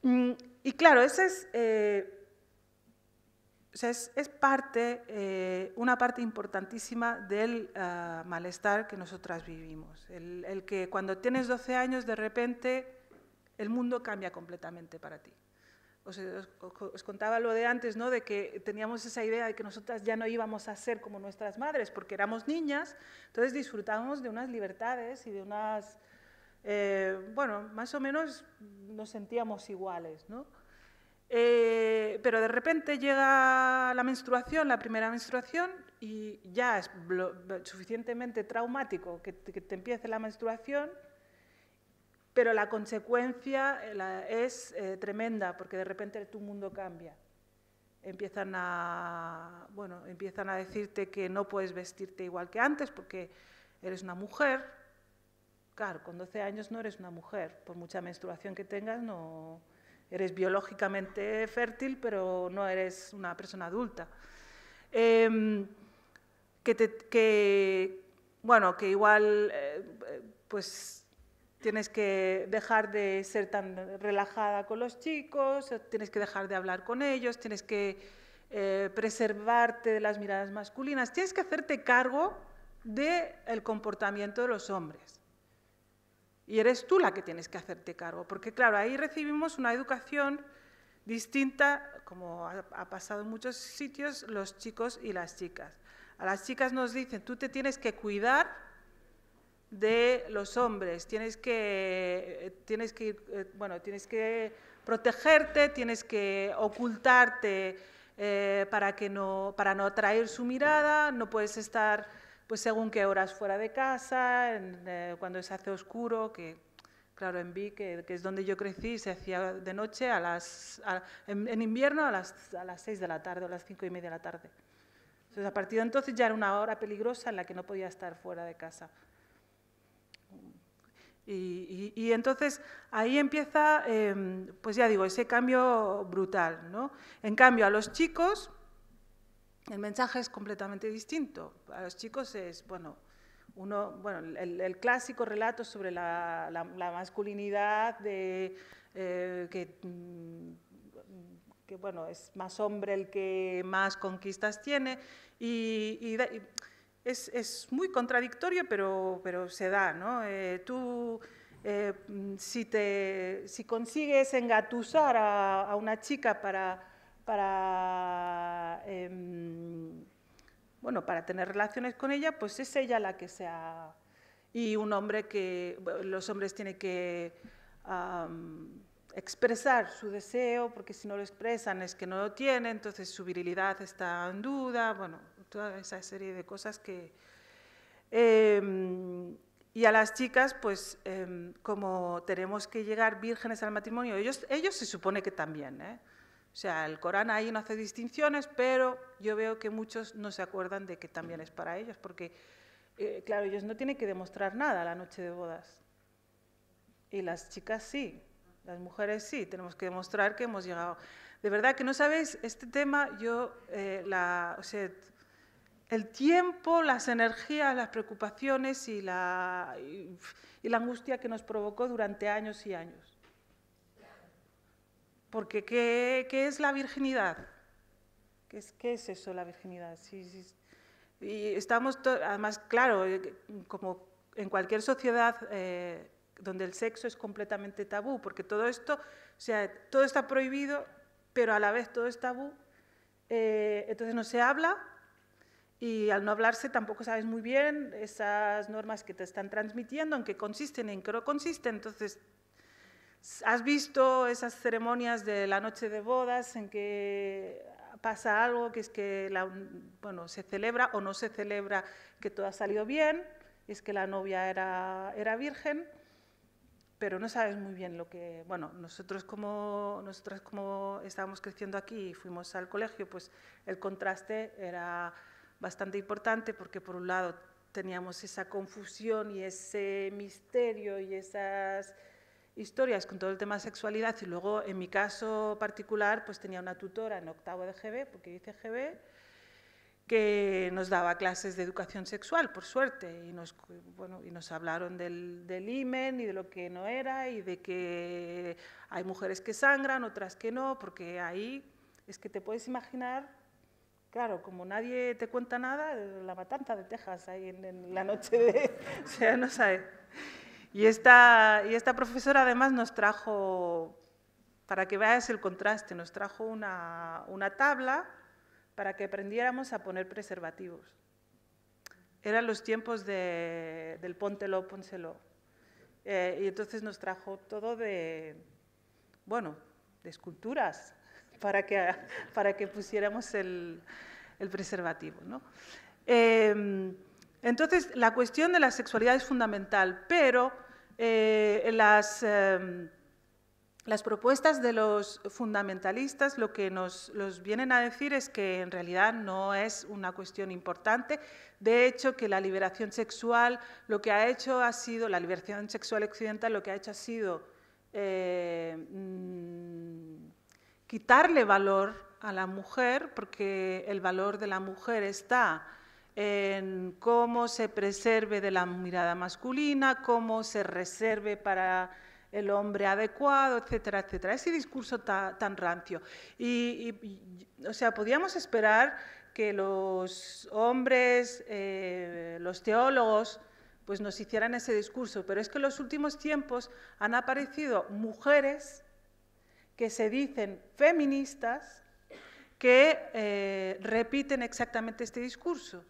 Mm, y claro, ese es... Eh, o sea, es, parte, eh, una parte importantísima del ah, malestar que nosotras vivimos. El, que cuando tienes 12 años, de repente, el mundo cambia completamente para ti. Os, os, contaba lo de antes, ¿no? de que teníamos esa idea de que nosotras ya no íbamos a ser como nuestras madres, porque éramos niñas, entonces disfrutábamos de unas libertades y de unas... Eh, bueno, más o menos nos sentíamos iguales, ¿no? Eh, pero de repente llega la menstruación, la primera menstruación, y ya es suficientemente traumático que te, empiece la menstruación, pero la consecuencia eh, es eh, tremenda, porque de repente tu mundo cambia. Empiezan a, bueno, empiezan a decirte que no puedes vestirte igual que antes porque eres una mujer. Claro, con 12 años no eres una mujer, por mucha menstruación que tengas no, eres biológicamente fértil, pero no eres una persona adulta. Em, que, bueno, que igual, eh, pues tienes que dejar de ser tan relajada con los chicos, tienes que dejar de hablar con ellos, tienes que eh, preservarte de las miradas masculinas, tienes que hacerte cargo del el comportamiento de los hombres. Y eres tú la que tienes que hacerte cargo, porque claro, ahí recibimos una educación distinta, como ha, pasado en muchos sitios, los chicos y las chicas. A las chicas nos dicen, tú te tienes que cuidar de los hombres, tienes que, tienes que, eh, bueno, tienes que protegerte, tienes que ocultarte eh, para, que no, para no atraer su mirada, no puedes estar pues según qué horas fuera de casa, eh, cuando se hace oscuro, que claro, en Vic, que, es donde yo crecí, se hacía de noche, a las, en, invierno a las, a 6 de la tarde o a las cinco y media de la tarde. Entonces, a partir de entonces ya era una hora peligrosa en la que no podía estar fuera de casa. Y, entonces ahí empieza, em, pues ya digo, ese cambio brutal. ¿no? En cambio, a los chicos el mensaje es completamente distinto. A los chicos es, bueno, uno, bueno, el, clásico relato sobre la, masculinidad de eh, mm, que, bueno, es más hombre el que más conquistas tiene y, es, muy contradictorio, pero, pero se da, ¿no? Eh, tú, eh, mm, si, te, si consigues engatusar a una chica para para, em, bueno, para tener relaciones con ella, pues es ella la que sea. Y un hombre que, los hombres tienen que expresar su deseo, porque si no lo expresan es que no lo tienen, entonces su virilidad está en duda, bueno, toda esa serie de cosas que... Em, y a las chicas, pues em, como tenemos que llegar vírgenes al matrimonio, ellos, ellos se supone que también, ¿eh? O sea, el Corán ahí no hace distinciones, pero yo veo que muchos no se acuerdan de que también es para ellos, porque, eh, claro, ellos no tienen que demostrar nada la noche de bodas. Y las chicas sí, las mujeres sí, tenemos que demostrar que hemos llegado. De verdad que no sabéis, este tema, yo, eh, la, o sea, el tiempo, las energías, las preocupaciones y la, y la angustia que nos provocó durante años y años. Porque ¿qué, es la virginidad? ¿Qué es, eso la virginidad? Y estamos, además, claro, eh, como en cualquier sociedad eh, donde el sexo es completamente tabú, porque todo esto, o sea, todo está prohibido, pero a la vez todo es tabú, eh, entonces no se habla y al no hablarse tampoco sabes muy bien esas normas que te están transmitiendo, en qué consisten, en qué no consisten, entonces ¿Has visto esas ceremonias de la noche de bodas en que pasa algo que es que bueno, se celebra o no se celebra que todo ha salido bien, es que la novia era, era virgen, pero no sabes muy bien lo que... Bueno, nosotros como, nosotros como estábamos creciendo aquí y fuimos al colegio, pues el contraste era bastante importante porque por un lado teníamos esa confusión y ese misterio y esas historias con todo el tema de sexualidad y luego en mi caso particular pues tenía una tutora en octavo de GB, porque hice GB, que nos daba clases de educación sexual, por suerte, y nos, bueno, y nos hablaron del, del imen y de lo que no era y de que hay mujeres que sangran, otras que no, porque ahí es que te puedes imaginar Claro, como nadie te cuenta nada, la matanza de Texas ahí en, la noche de... o sea, no sabes. Y esta, y esta profesora además nos trajo, para que veas el contraste, nos trajo una, tabla para que aprendiéramos a poner preservativos. Eran los tiempos del póntelo, pónselo. Eh, y entonces nos trajo todo de, bueno, de esculturas para que, para que pusiéramos el, preservativo. ¿no? Em, entonces, la cuestión de la sexualidad es fundamental, pero eh, em, las, propuestas de los fundamentalistas lo que nos vienen a decir es que en realidad no es una cuestión importante. De hecho, que la liberación sexual lo que ha hecho ha sido, la liberación sexual occidental lo que ha hecho ha sido eh, mm, quitarle valor a la mujer, porque el valor de la mujer está en cómo se preserve de la mirada masculina, cómo se reserve para el hombre adecuado, etcétera, etcétera. Ese discurso tan rancio. Y, o sea, podíamos esperar que los hombres, eh, los teólogos, pues nos hicieran ese discurso, pero es que en los últimos tiempos han aparecido mujeres que se dicen feministas que eh, repiten exactamente este discurso.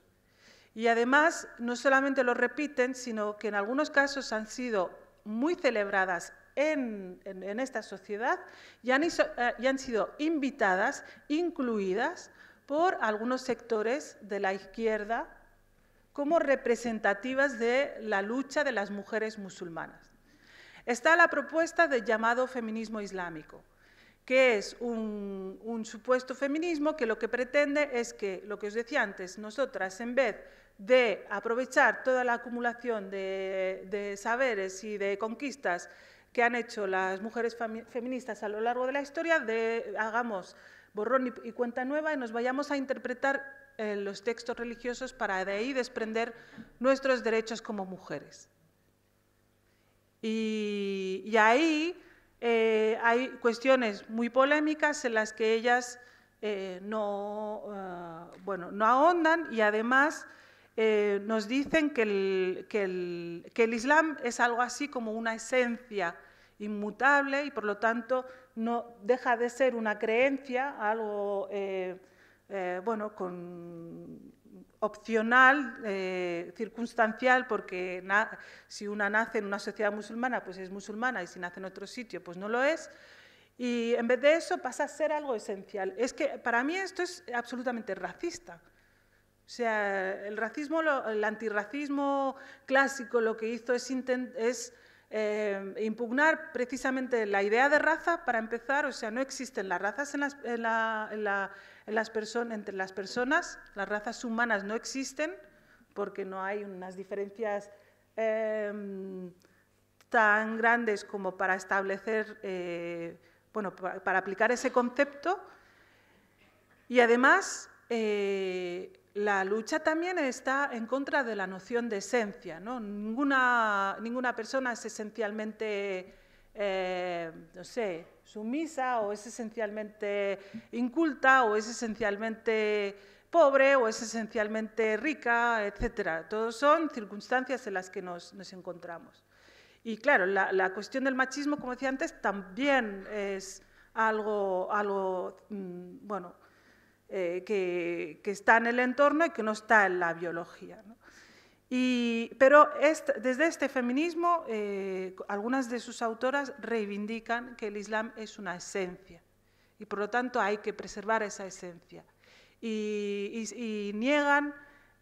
Y además, no solamente lo repiten, sino que en algunos casos han sido muy celebradas en, esta sociedad eh, y han sido invitadas, incluidas por algunos sectores de la izquierda como representativas de la lucha de las mujeres musulmanas. Está la propuesta del llamado feminismo islámico, que es un, supuesto feminismo que lo que pretende es que, lo que os decía antes, nosotras en vez de aprovechar toda la acumulación de, saberes y de conquistas que han hecho las mujeres feministas a lo largo de la historia, hagamos borrón y, cuenta nueva y nos vayamos a interpretar eh, los textos religiosos para de ahí desprender nuestros derechos como mujeres. y ahí eh, hay cuestiones muy polémicas en las que ellas eh, no, eh, bueno, no ahondan y además nos dicen que el, que, que el, Islam es algo así como una esencia inmutable y por lo tanto no deja de ser una creencia, algo bueno, con opcional, eh, circunstancial, porque si una nace en una sociedad musulmana, pues es musulmana, y si nace en otro sitio, pues no lo es. Y en vez de eso pasa a ser algo esencial. Es que para mí esto es absolutamente racista. O sea, el racismo, el antirracismo clásico lo que hizo es, es eh, impugnar precisamente la idea de raza para empezar. O sea, no existen las razas en la entre las personas, las razas humanas no existen porque no hay unas diferencias em, tan grandes como para establecer, eh, bueno, para, aplicar ese concepto. Y además, eh, la lucha también está en contra de la noción de esencia. ¿no? Ninguna, ninguna persona es esencialmente eh, no sé, sumisa o es esencialmente inculta o es esencialmente pobre o es esencialmente rica, etcétera. Todos son circunstancias en las que nos, encontramos. Y claro, la, cuestión del machismo, como decía antes, también es algo, algo mm, bueno, eh, que, está en el entorno y que no está en la biología pero desde este feminismo, eh, algunas de sus autoras reivindican que el Islam es una esencia y por lo tanto hay que preservar esa esencia. Y, niegan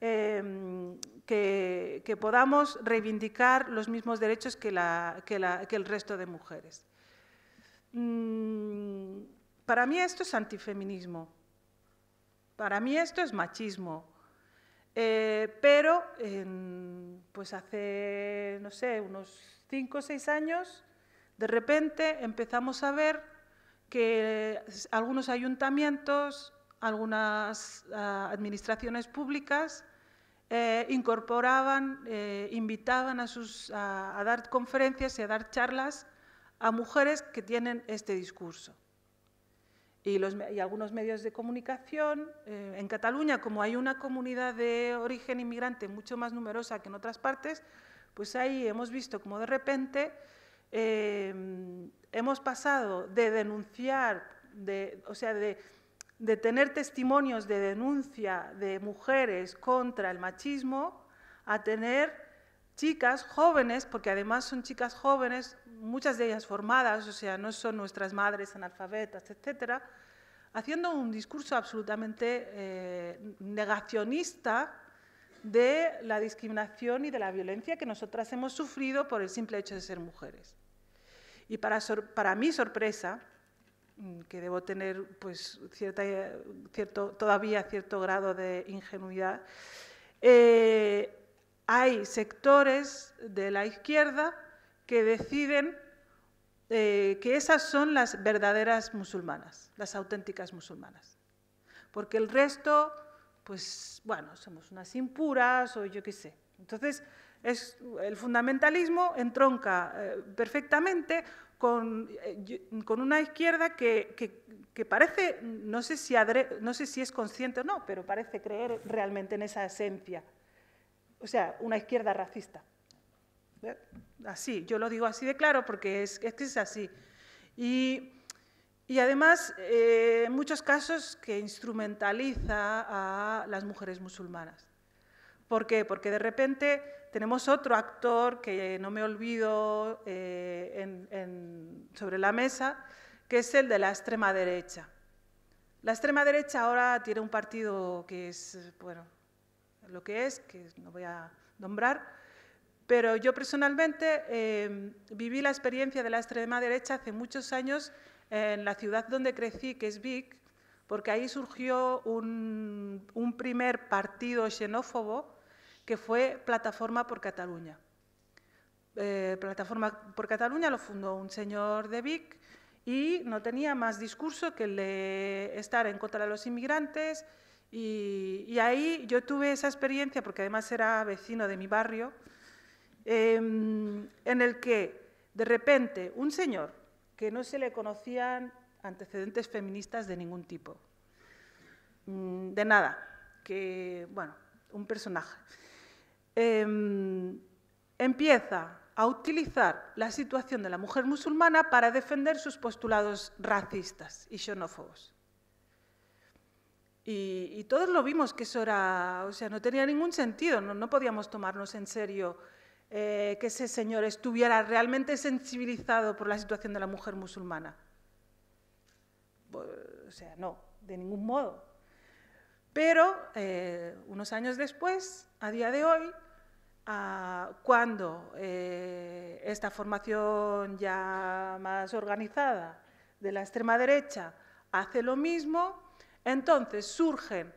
em, que, podamos reivindicar los mismos derechos que, el resto de mujeres. Mm, para mí esto es antifeminismo, para mí esto es machismo, eh, pero, pues hace, no sé, unos cinco o seis años, de repente empezamos a ver que eh, algunos ayuntamientos, algunas ah, administraciones públicas, eh, incorporaban, invitaban a, dar conferencias y a dar charlas a mujeres que tienen este discurso y, algunos medios de comunicación. Eh, en Cataluña, como hay una comunidad de origen inmigrante mucho más numerosa que en otras partes, pues ahí hemos visto como de repente eh, hemos pasado de denunciar, o sea, de, de tener testimonios de denuncia de mujeres contra el machismo a tener chicas jóvenes, porque además son chicas jóvenes, muchas de ellas formadas, o sea, no son nuestras madres analfabetas, etcétera, haciendo un discurso absolutamente eh, negacionista de la discriminación y de la violencia que nosotras hemos sufrido por el simple hecho de ser mujeres. Y para, para mi sorpresa, mm, que debo tener pues, cierto, todavía cierto grado de ingenuidad, eh, hay sectores de la izquierda que deciden eh, que esas son las verdaderas musulmanas, las auténticas musulmanas. Porque el resto, pues bueno, somos unas impuras o yo qué sé. Entonces, es, el fundamentalismo entronca eh, perfectamente eh, con, una izquierda que, parece, no sé, no sé si es consciente o no, pero parece creer realmente en esa esencia. O sea, una izquierda racista. Así, yo lo digo así de claro porque es, es que es así. Y, además, eh, en muchos casos que instrumentaliza a las mujeres musulmanas. ¿Por qué? Porque de repente tenemos otro actor que no me olvido eh, sobre la mesa, que es el de la extrema derecha. La extrema derecha ahora tiene un partido que es, bueno, lo que es, que no voy a nombrar, pero yo personalmente em, viví la experiencia de la extrema derecha hace muchos años en la ciudad donde crecí, que es Vic, porque ahí surgió un, primer partido xenófobo que fue Plataforma por Cataluña. Eh, Plataforma por Cataluña lo fundó un señor de Vic y no tenía más discurso que el de estar en contra de los inmigrantes. y ahí yo tuve esa experiencia, porque además era vecino de mi barrio, Em, en el que de repente un señor que no se le conocían antecedentes feministas de ningún tipo, mm, de nada, que, bueno, un personaje, em, empieza a utilizar la situación de la mujer musulmana para defender sus postulados racistas y xenófobos. Y, todos lo vimos que eso era, o sea, no tenía ningún sentido, no, no podíamos tomarnos en serio eh, que ese señor estuviera realmente sensibilizado por la situación de la mujer musulmana. O sea, no, de ningún modo. Pero eh, unos años después, a día de hoy, ah, cuando eh, esta formación ya más organizada de la extrema derecha hace lo mismo, entonces surgen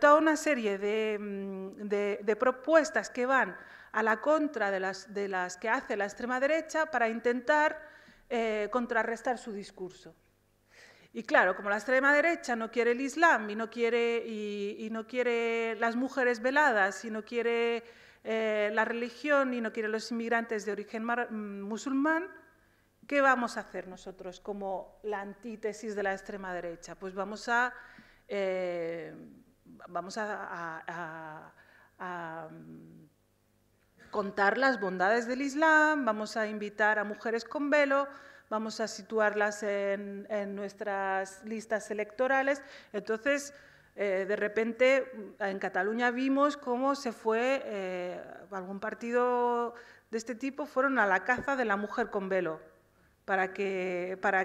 toda una serie de mm, propuestas que van a la contra de las, de las que hace la extrema derecha para intentar eh, contrarrestar su discurso. Y claro, como la extrema derecha no quiere el Islam y no quiere, y, no quiere las mujeres veladas y no quiere eh, la religión y no quiere los inmigrantes de origen mm, musulmán, ¿qué vamos a hacer nosotros como la antítesis de la extrema derecha? Pues vamos a, eh, vamos a contar las bondades del Islam, vamos a invitar a mujeres con velo, vamos a situarlas en, nuestras listas electorales. Entonces, eh, de repente, en Cataluña vimos cómo se fue eh, algún partido de este tipo, fueron a la caza de la mujer con velo, para que, para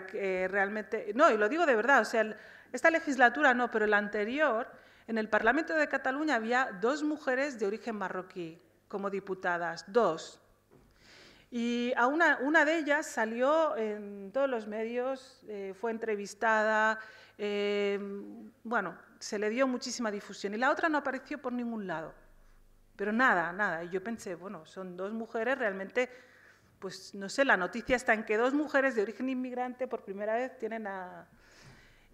realmente… No, y lo digo de verdad, o sea, esta legislatura no, pero la anterior, en el Parlamento de Cataluña había dos mujeres de origen marroquí, como diputadas, dos. Y a una, una de ellas salió en todos los medios, eh, fue entrevistada, em, bueno, se le dio muchísima difusión. Y la otra no apareció por ningún lado, pero nada, nada. Y yo pensé, bueno, son dos mujeres realmente, pues no sé, la noticia está en que dos mujeres de origen inmigrante por primera vez tienen a,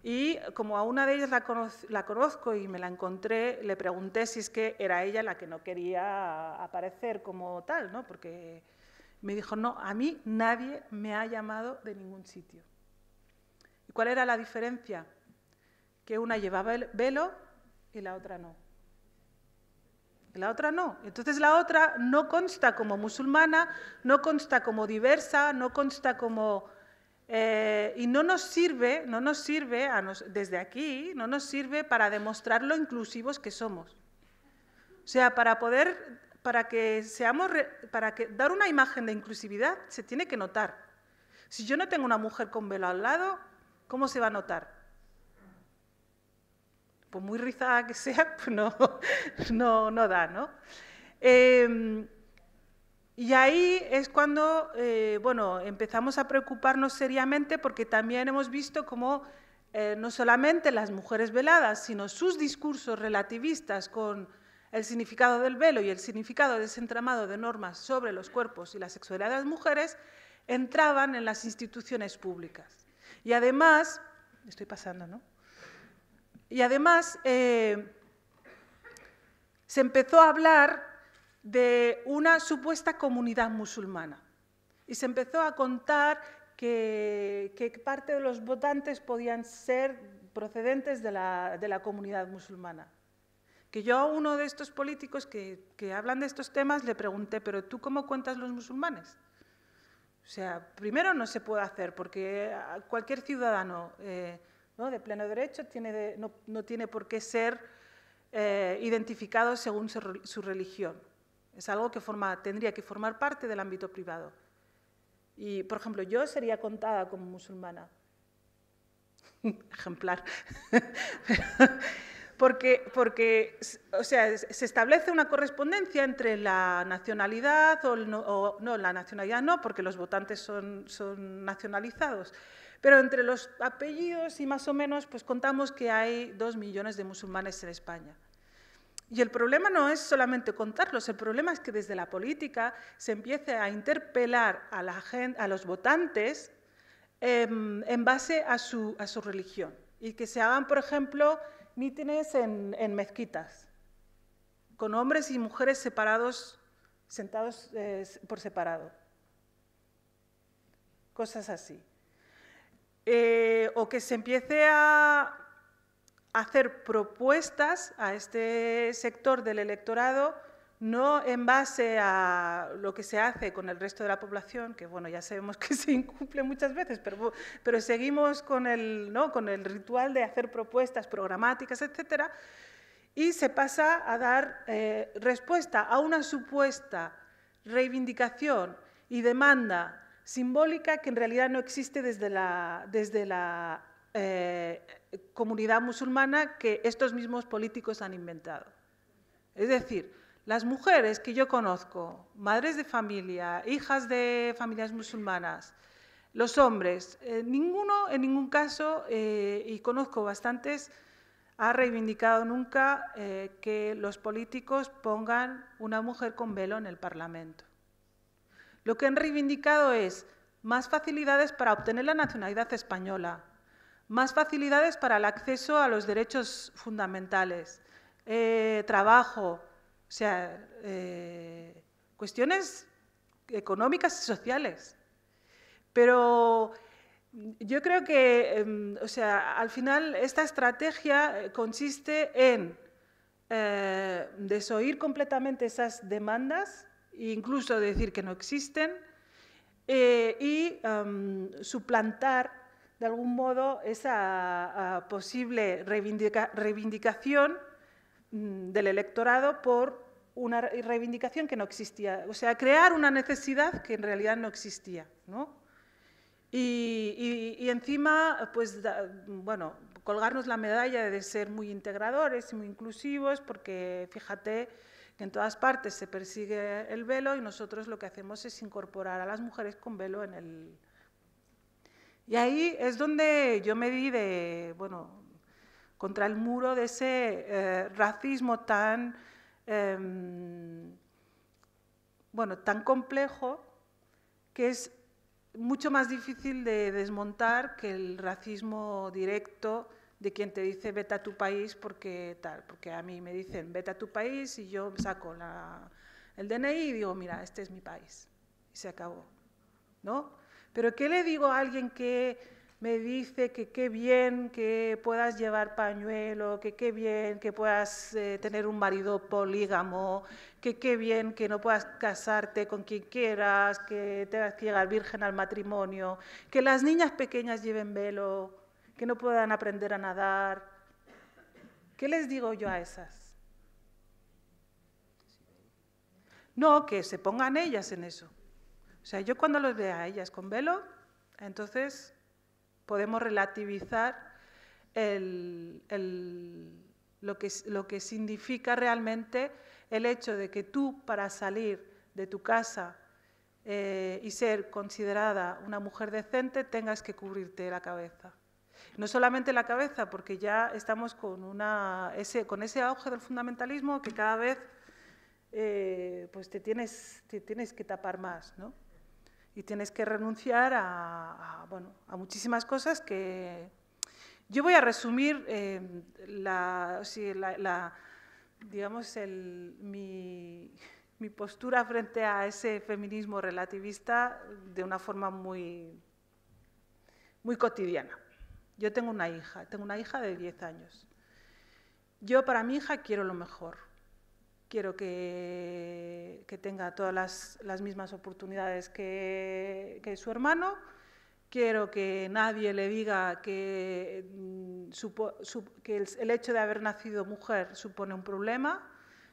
y como a una de ellas la, conozco y me la encontré, le pregunté si es que era ella la que no quería aparecer como tal, ¿no? Porque me dijo, no, a mí nadie me ha llamado de ningún sitio. ¿Y cuál era la diferencia? Que una llevaba el velo y la otra no. la otra no. Entonces la otra no consta como musulmana, no consta como diversa, no consta como eh, y no nos sirve, no nos sirve a nos, desde aquí, no nos sirve para demostrar lo inclusivos que somos. O sea, para poder, para que seamos, para que dar una imagen de inclusividad se tiene que notar. Si yo no tengo una mujer con velo al lado, ¿cómo se va a notar? Pues muy rizada que sea, pues no, no, no da, ¿no? Em, y ahí es cuando eh, bueno, empezamos a preocuparnos seriamente porque también hemos visto cómo eh, no solamente las mujeres veladas, sino sus discursos relativistas con el significado del velo y el significado desentramado de normas sobre los cuerpos y la sexualidad de las mujeres entraban en las instituciones públicas. Y además, estoy pasando, ¿no? Y además eh, se empezó a hablar de una supuesta comunidad musulmana. Y se empezó a contar que, parte de los votantes podían ser procedentes de la, comunidad musulmana. Que yo a uno de estos políticos que, hablan de estos temas le pregunté, pero ¿tú cómo cuentas los musulmanes? O sea, primero no se puede hacer porque ah, cualquier ciudadano eh, ¿no? de pleno derecho tiene no, tiene por qué ser eh, identificado según su religión. Es algo que forma, tendría que formar parte del ámbito privado. Y, por ejemplo, yo sería contada como musulmana. Ejemplar. porque, porque o sea, se establece una correspondencia entre la nacionalidad o, no, la nacionalidad no, porque los votantes son, son nacionalizados. Pero entre los apellidos y más o menos, pues contamos que hay dos millones de musulmanes en España. Y el problema no es solamente contarlos, el problema es que desde la política se empiece a interpelar a, la a los votantes em, en base a su, religión y que se hagan, por ejemplo, mítines en, mezquitas, con hombres y mujeres separados, sentados eh, por separado. Cosas así. Eh, o que se empiece a hacer propuestas a este sector del electorado, no en base a lo que se hace con el resto de la población, que bueno, ya sabemos que se incumple muchas veces, pero, pero seguimos con el, ¿no? con el ritual de hacer propuestas programáticas, etcétera, y se pasa a dar eh, respuesta a una supuesta reivindicación y demanda simbólica que en realidad no existe desde la, desde la eh, comunidad musulmana que estos mismos políticos han inventado. Es decir, las mujeres que yo conozco, madres de familia, hijas de familias musulmanas, los hombres, eh, ninguno en ningún caso, eh, y conozco bastantes, ha reivindicado nunca que los políticos pongan una mujer con velo en el Parlamento. Lo que han reivindicado es más facilidades para obtener la nacionalidad española, más facilidades para el acceso a los derechos fundamentales, eh, trabajo, o sea, eh, cuestiones económicas y sociales. Pero yo creo que, em, o sea, al final esta estrategia eh, consiste en desoír completamente esas demandas e incluso decir que no existen y em, suplantar de algún modo esa ah, posible reivindicación mm, del electorado por una reivindicación que no existía, o sea, crear una necesidad que en realidad no existía, Y, y, encima, pues, bueno, colgarnos la medalla de ser muy integradores y muy inclusivos, porque fíjate que en todas partes se persigue el velo y nosotros lo que hacemos es incorporar a las mujeres con velo en el, y ahí es donde yo me di de, bueno, contra el muro de ese eh, racismo tan, em, bueno, tan complejo que es mucho más difícil de desmontar que el racismo directo de quien te dice vete a tu país porque tal, porque a mí me dicen vete a tu país y yo saco el DNI y digo, mira, este es mi país. Y se acabó. ¿No? Pero ¿qué le digo a alguien que me dice que qué bien que puedas llevar pañuelo, que qué bien que puedas eh, tener un marido polígamo, que qué bien que no puedas casarte con quien quieras, que tengas que llegar virgen al matrimonio, que las niñas pequeñas lleven velo, que no puedan aprender a nadar. ¿Qué les digo yo a esas? No, que se pongan ellas en eso. O sea, yo cuando los veo a ellas con velo, entonces podemos relativizar lo, que, significa realmente el hecho de que tú, para salir de tu casa eh, y ser considerada una mujer decente, tengas que cubrirte la cabeza. No solamente la cabeza, porque ya estamos con, ese, con ese auge del fundamentalismo que cada vez eh, pues te, tienes, te tienes que tapar más, ¿no? y tienes que renunciar a, muchísimas cosas que... Yo voy a resumir eh, la, digamos, mi, postura frente a ese feminismo relativista de una forma muy, muy cotidiana. Yo tengo una hija, tengo una hija de 10 años. Yo para mi hija quiero lo mejor quiero que, tenga todas las, mismas oportunidades que, su hermano, quiero que nadie le diga que, mm, que el, hecho de haber nacido mujer supone un problema,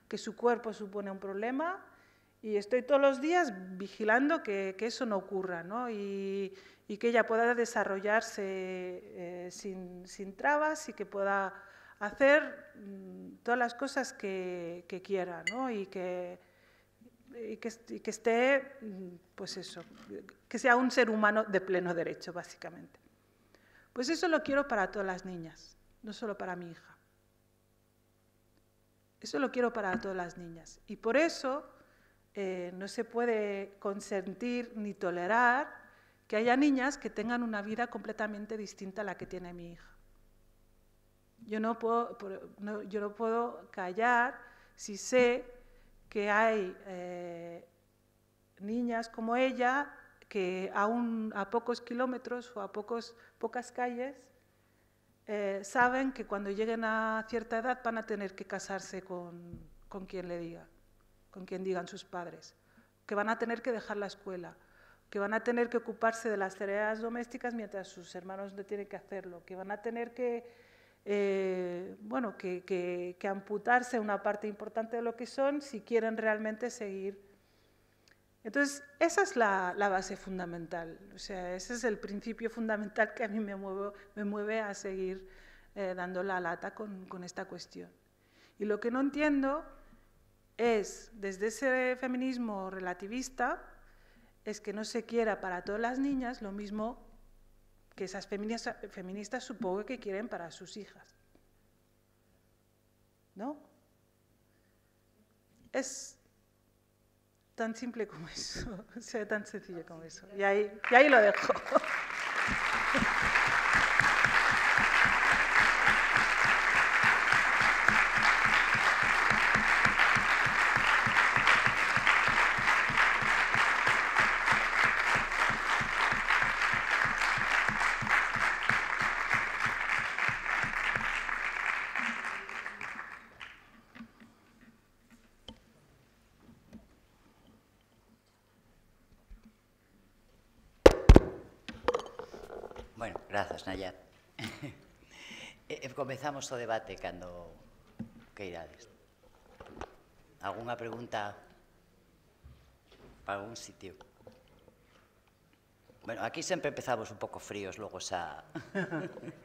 que su cuerpo supone un problema, y estoy todos los días vigilando que, eso no ocurra ¿no? Y, que ella pueda desarrollarse eh, sin, sin, trabas y que pueda hacer mm, todas las cosas que, quiera y, que, esté, mm, pues eso, que sea un ser humano de pleno derecho, básicamente. Pues eso lo quiero para todas las niñas, no solo para mi hija. Eso lo quiero para todas las niñas. Y por eso eh, no se puede consentir ni tolerar que haya niñas que tengan una vida completamente distinta a la que tiene mi hija. Yo no puedo, callar si sé que hay eh, niñas como ella que a, a pocos kilómetros o a pocos, pocas calles eh, saben que cuando lleguen a cierta edad van a tener que casarse con, con quien le diga, con quien digan sus padres, que van a tener que dejar la escuela, que van a tener que ocuparse de las tareas domésticas mientras sus hermanos no tienen que hacerlo, que van a tener que eh, bueno, que, amputarse una parte importante de lo que son si quieren realmente seguir. Entonces, esa es la, base fundamental, o sea, ese es el principio fundamental que a mí me, mueve a seguir eh, dando la lata con, con esta cuestión. Y lo que no entiendo es, desde ese feminismo relativista, es que no se quiera para todas las niñas lo mismo que esas feministas, supongo que quieren para sus hijas. ¿No? Es tan simple como eso, sea, tan sencillo como eso. y ahí lo dejo. comezamos o debate cando queirades. Alguna pregunta para algún sitio? Bueno, aquí sempre empezamos un pouco fríos, logo xa...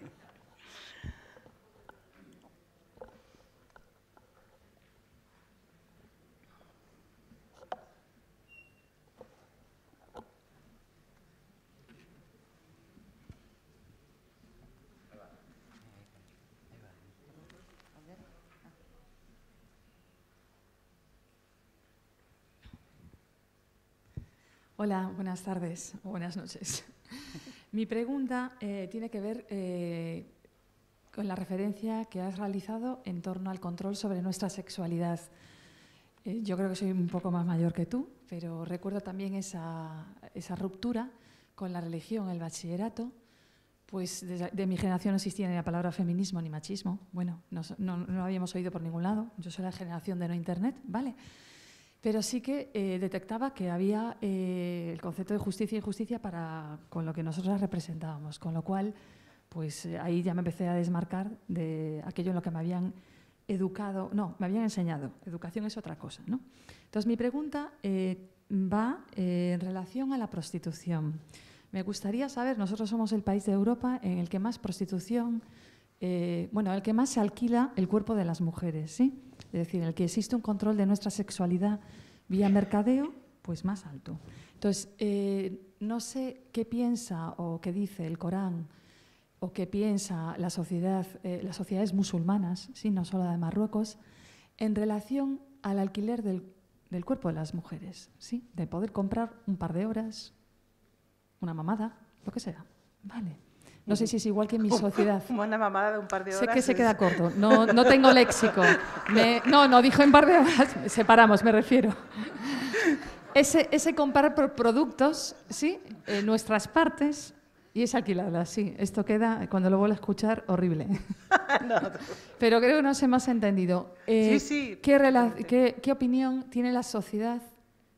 Hola, buenas tardes o buenas noches. Mi pregunta eh, tiene que ver eh, con la referencia que has realizado en torno al control sobre nuestra sexualidad. Eh, yo creo que soy un poco más mayor que tú, pero recuerdo también esa, ruptura con la religión, el bachillerato. Pues de, mi generación no existía ni la palabra feminismo ni machismo. Bueno, no, lo habíamos oído por ningún lado. Yo soy la generación de no Internet, ¿vale? vale pero sí que eh, detectaba que había eh, el concepto de justicia e injusticia para, con lo que nosotros representábamos, con lo cual pues eh, ahí ya me empecé a desmarcar de aquello en lo que me habían educado, no, me habían enseñado, educación es otra cosa. ¿no? Entonces mi pregunta va en relación a la prostitución. Me gustaría saber, nosotros somos el país de Europa en el que más prostitución, bueno, el que más se alquila el cuerpo de las mujeres, ¿sí? Es decir, el que existe un control de nuestra sexualidad vía mercadeo, pues más alto. Entonces, eh, no sé qué piensa o qué dice el Corán o qué piensa la sociedad, eh, las sociedades musulmanas, sí, no solo la de Marruecos, en relación al alquiler del, del, cuerpo de las mujeres, ¿sí? de poder comprar un par de horas, una mamada, lo que sea. Vale. No sé si es igual que en mi sociedad. Una mamada de un par de horas. Sé que se queda corto. No, no tengo léxico. no, no dijo en par de horas. Separamos, me refiero. Ese, ese comparar por productos, ¿sí? nuestras partes y es alquilada, sí. Esto queda, cuando lo vuelvo a escuchar, horrible. Pero creo que no se ha entendido. sí, eh, sí. ¿qué, qué, opinión tiene la sociedad,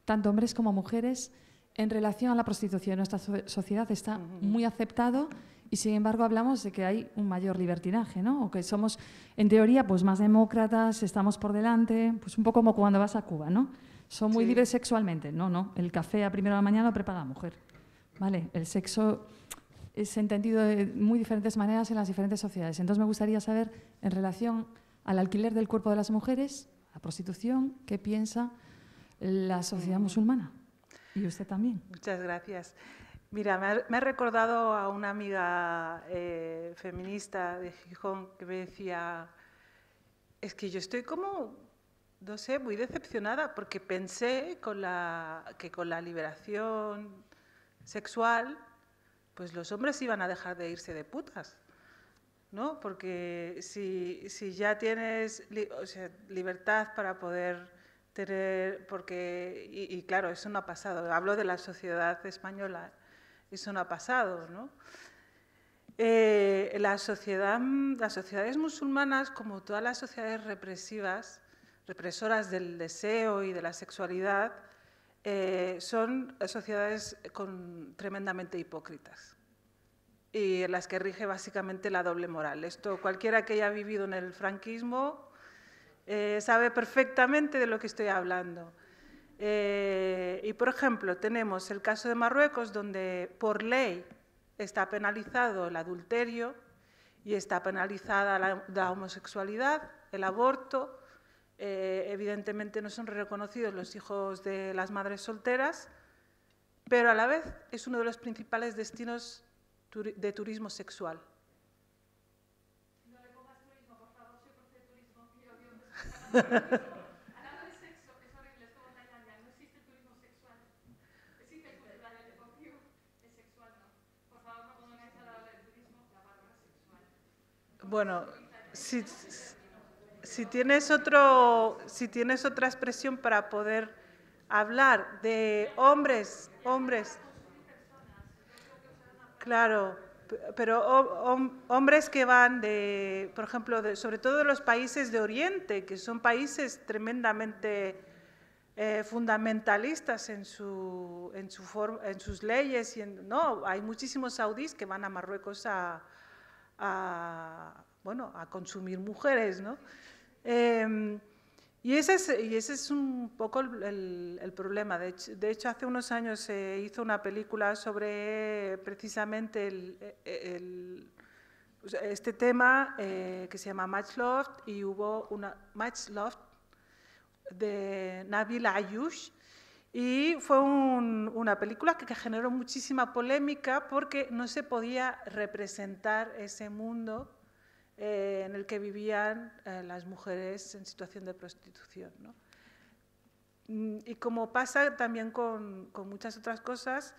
tanto hombres como mujeres, en relación a la prostitución? Nuestra sociedad está muy aceptado y sin embargo hablamos de que hay un mayor libertinaje, ¿no? O que somos, en teoría, pues más demócratas, estamos por delante, pues un poco como cuando vas a Cuba, ¿no? Son muy libres sexualmente. No, no, el café a primera de la mañana lo prepara la mujer. Vale, el sexo es entendido de muy diferentes maneras en las diferentes sociedades. Entonces me gustaría saber, en relación al alquiler del cuerpo de las mujeres, la prostitución, qué piensa la sociedad mm. musulmana. Y usted también. Muchas gracias. Mira, me ha, recordado a una amiga eh, feminista de Gijón que me decía, es que yo estoy como, no sé, muy decepcionada porque pensé con la, que con la liberación sexual, pues los hombres iban a dejar de irse de putas. ¿No? Porque si, ya tienes libertad para poder tener, porque, y claro, eso no ha pasado, hablo de la sociedad española, eso no ha pasado. Eh, las sociedades musulmanas, como todas las sociedades represivas, represoras del deseo y de la sexualidad, eh, son sociedades tremendamente hipócritas y en las que rige básicamente la doble moral. Esto cualquiera que haya vivido en el franquismo eh, sabe perfectamente de lo que estoy hablando. Eh, y, por ejemplo, tenemos el caso de Marruecos, donde por ley está penalizado el adulterio y está penalizada la, homosexualidad, el aborto. Eh, evidentemente no son reconocidos los hijos de las madres solteras, pero a la vez es uno de los principales destinos de turismo sexual. Bueno, si, tienes otro, si tienes otra expresión para poder hablar de hombres, hombres, claro, pero hombres que van de, por ejemplo, sobre todo de los países de Oriente, que son países tremendamente eh, fundamentalistas en, su, en, en sus leyes. Y no, hay muchísimos saudíes que van a Marruecos a a, bueno, a consumir mujeres, ¿no? Em, y ese, es, y ese es un poco el, problema. De hecho, hace unos años se hizo una película sobre precisamente e, este tema eh, que se llama Match y hubo una Match Love de Nabil Ayush y fue una película que, generó muchísima polémica porque no se podía representar ese mundo eh, en el que vivían eh, las mujeres en situación de prostitución. ¿no? Mm, y como pasa también con, muchas otras cosas,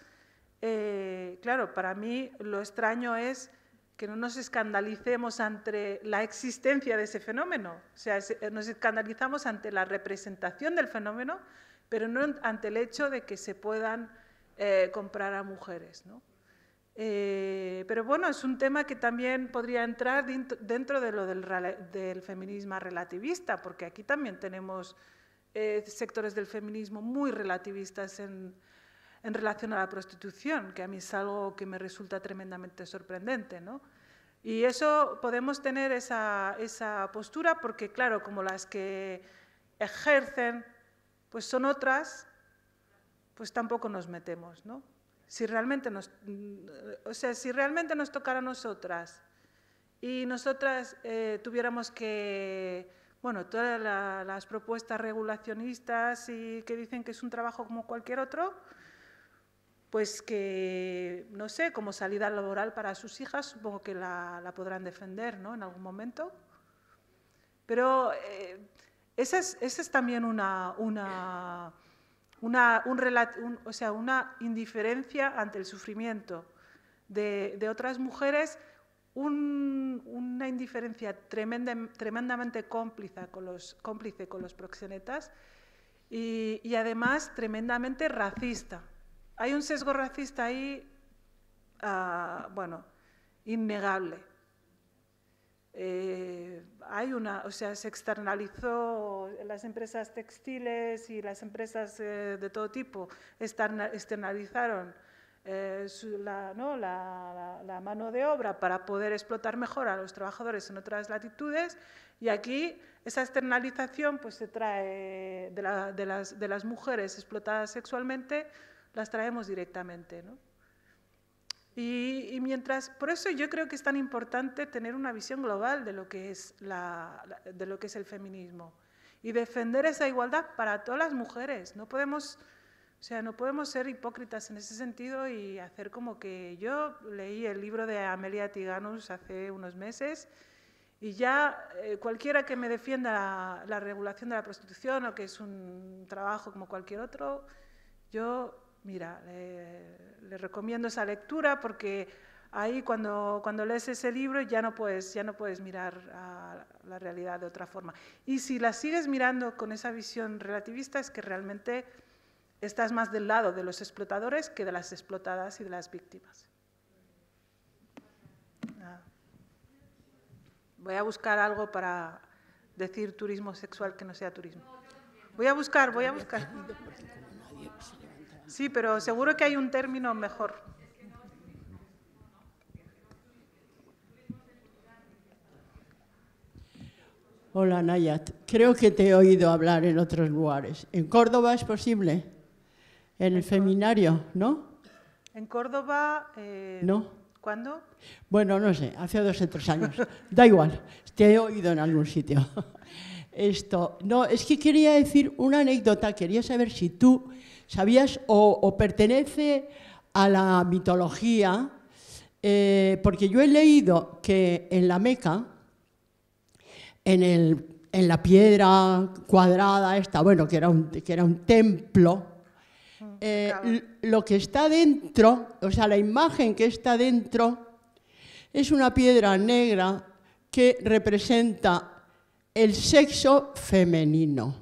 eh, claro, para mí lo extraño es que no nos escandalicemos ante la existencia de ese fenómeno, o sea, nos escandalizamos ante la representación del fenómeno, pero no ante el hecho de que se puedan eh, comprar a mujeres. ¿no? Eh, pero bueno, es un tema que también podría entrar dentro de lo del, del feminismo relativista, porque aquí también tenemos eh, sectores del feminismo muy relativistas en, relación a la prostitución, que a mí es algo que me resulta tremendamente sorprendente. ¿no? Y eso podemos tener esa postura porque, claro, como las que ejercen pues son otras, pues tampoco nos metemos, ¿no? Si realmente nos, mm, o sea, si realmente nos tocara a nosotras y nosotras eh, tuviéramos que, bueno, todas las propuestas regulacionistas y que dicen que es un trabajo como cualquier otro, pues que, no sé, como salida laboral para sus hijas, supongo que la, podrán defender ¿no? en algún momento. Pero eh, esa es, también una, una, o sea, una indiferencia ante el sufrimiento de, otras mujeres, una indiferencia tremendamente cómplice con los, cómplice con los proxenetas y, además tremendamente racista. Hay un sesgo racista ahí, ah, bueno, innegable. Eh, o sea, se externalizó las empresas textiles y las empresas eh, de todo tipo externalizaron eh, la, mano de obra para poder explotar mejor a los trabajadores en otras latitudes y aquí esa externalización pues se trae de, las, de las, mujeres explotadas sexualmente, las traemos directamente, ¿no? Y, mientras, por eso yo creo que es tan importante tener una visión global de lo que es, la, de lo que es el feminismo y defender esa igualdad para todas las mujeres. No podemos, o sea, no podemos ser hipócritas en ese sentido y hacer como que yo leí el libro de Amelia Tiganus hace unos meses y ya eh, cualquiera que me defienda la regulación de la prostitución o que es un trabajo como cualquier otro, yo mira, le, recomiendo esa lectura porque ahí cuando, cuando lees ese libro ya no puedes, ya no puedes mirar a la realidad de otra forma. Y si la sigues mirando con esa visión relativista es que realmente estás más del lado de los explotadores que de las explotadas y de las víctimas. Ah. Voy a buscar algo para decir turismo sexual que no sea turismo. Voy a buscar, voy a buscar. Sí, pero seguro que hay un término mejor. Hola Nayat, creo que te he oído hablar en otros lugares. ¿En Córdoba es posible? En el seminario, ¿no? En Córdoba... Eh, no. ¿Cuándo? Bueno, no sé, hace dos o tres años. da igual, te he oído en algún sitio. Esto, no, es que quería decir una anécdota, quería saber si tú ¿Sabías? O, pertenece a la mitología, eh, porque yo he leído que en la Meca, en, la piedra cuadrada esta, bueno, que era un, templo, mm, eh, lo que está dentro, o sea, la imagen que está dentro, es una piedra negra que representa el sexo femenino,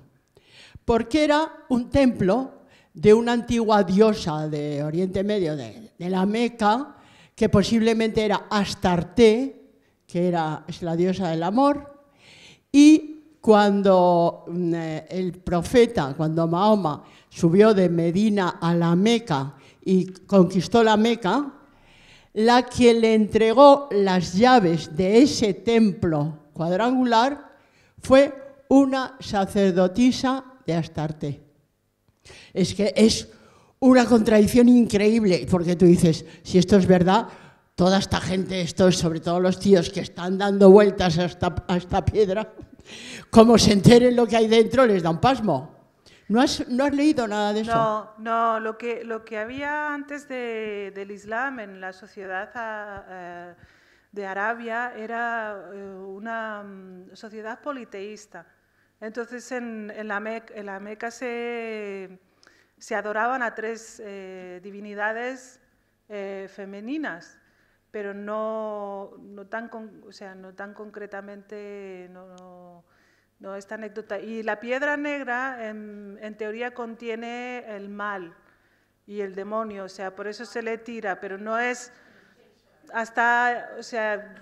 porque era un templo de una antigua diosa de Oriente Medio, de, la Meca, que posiblemente era Astarte, que era, es la diosa del amor, y cuando mm, eh, el profeta, cuando Mahoma subió de Medina a la Meca y conquistó la Meca, la que le entregó las llaves de ese templo cuadrangular fue una sacerdotisa de Astarte. Es que es una contradicción increíble, porque tú dices, si esto es verdad, toda esta gente, sobre todo los tíos que están dando vueltas a esta, piedra, como se enteren lo que hay dentro, les da un pasmo. ¿No has, no has leído nada de eso? No, lo, que, lo que había antes del Islam en la sociedad ah, eh, de Arabia era eh, una mm, sociedad politeísta. Entonces en, la, en la Meca se se adoraban a tres eh, divinidades eh, femeninas, pero no, no tan sea, no tan concretamente, no, esta anécdota. Y la piedra negra en, teoría contiene el mal y el demonio, o sea, por eso se le tira, pero no es hasta, o sea,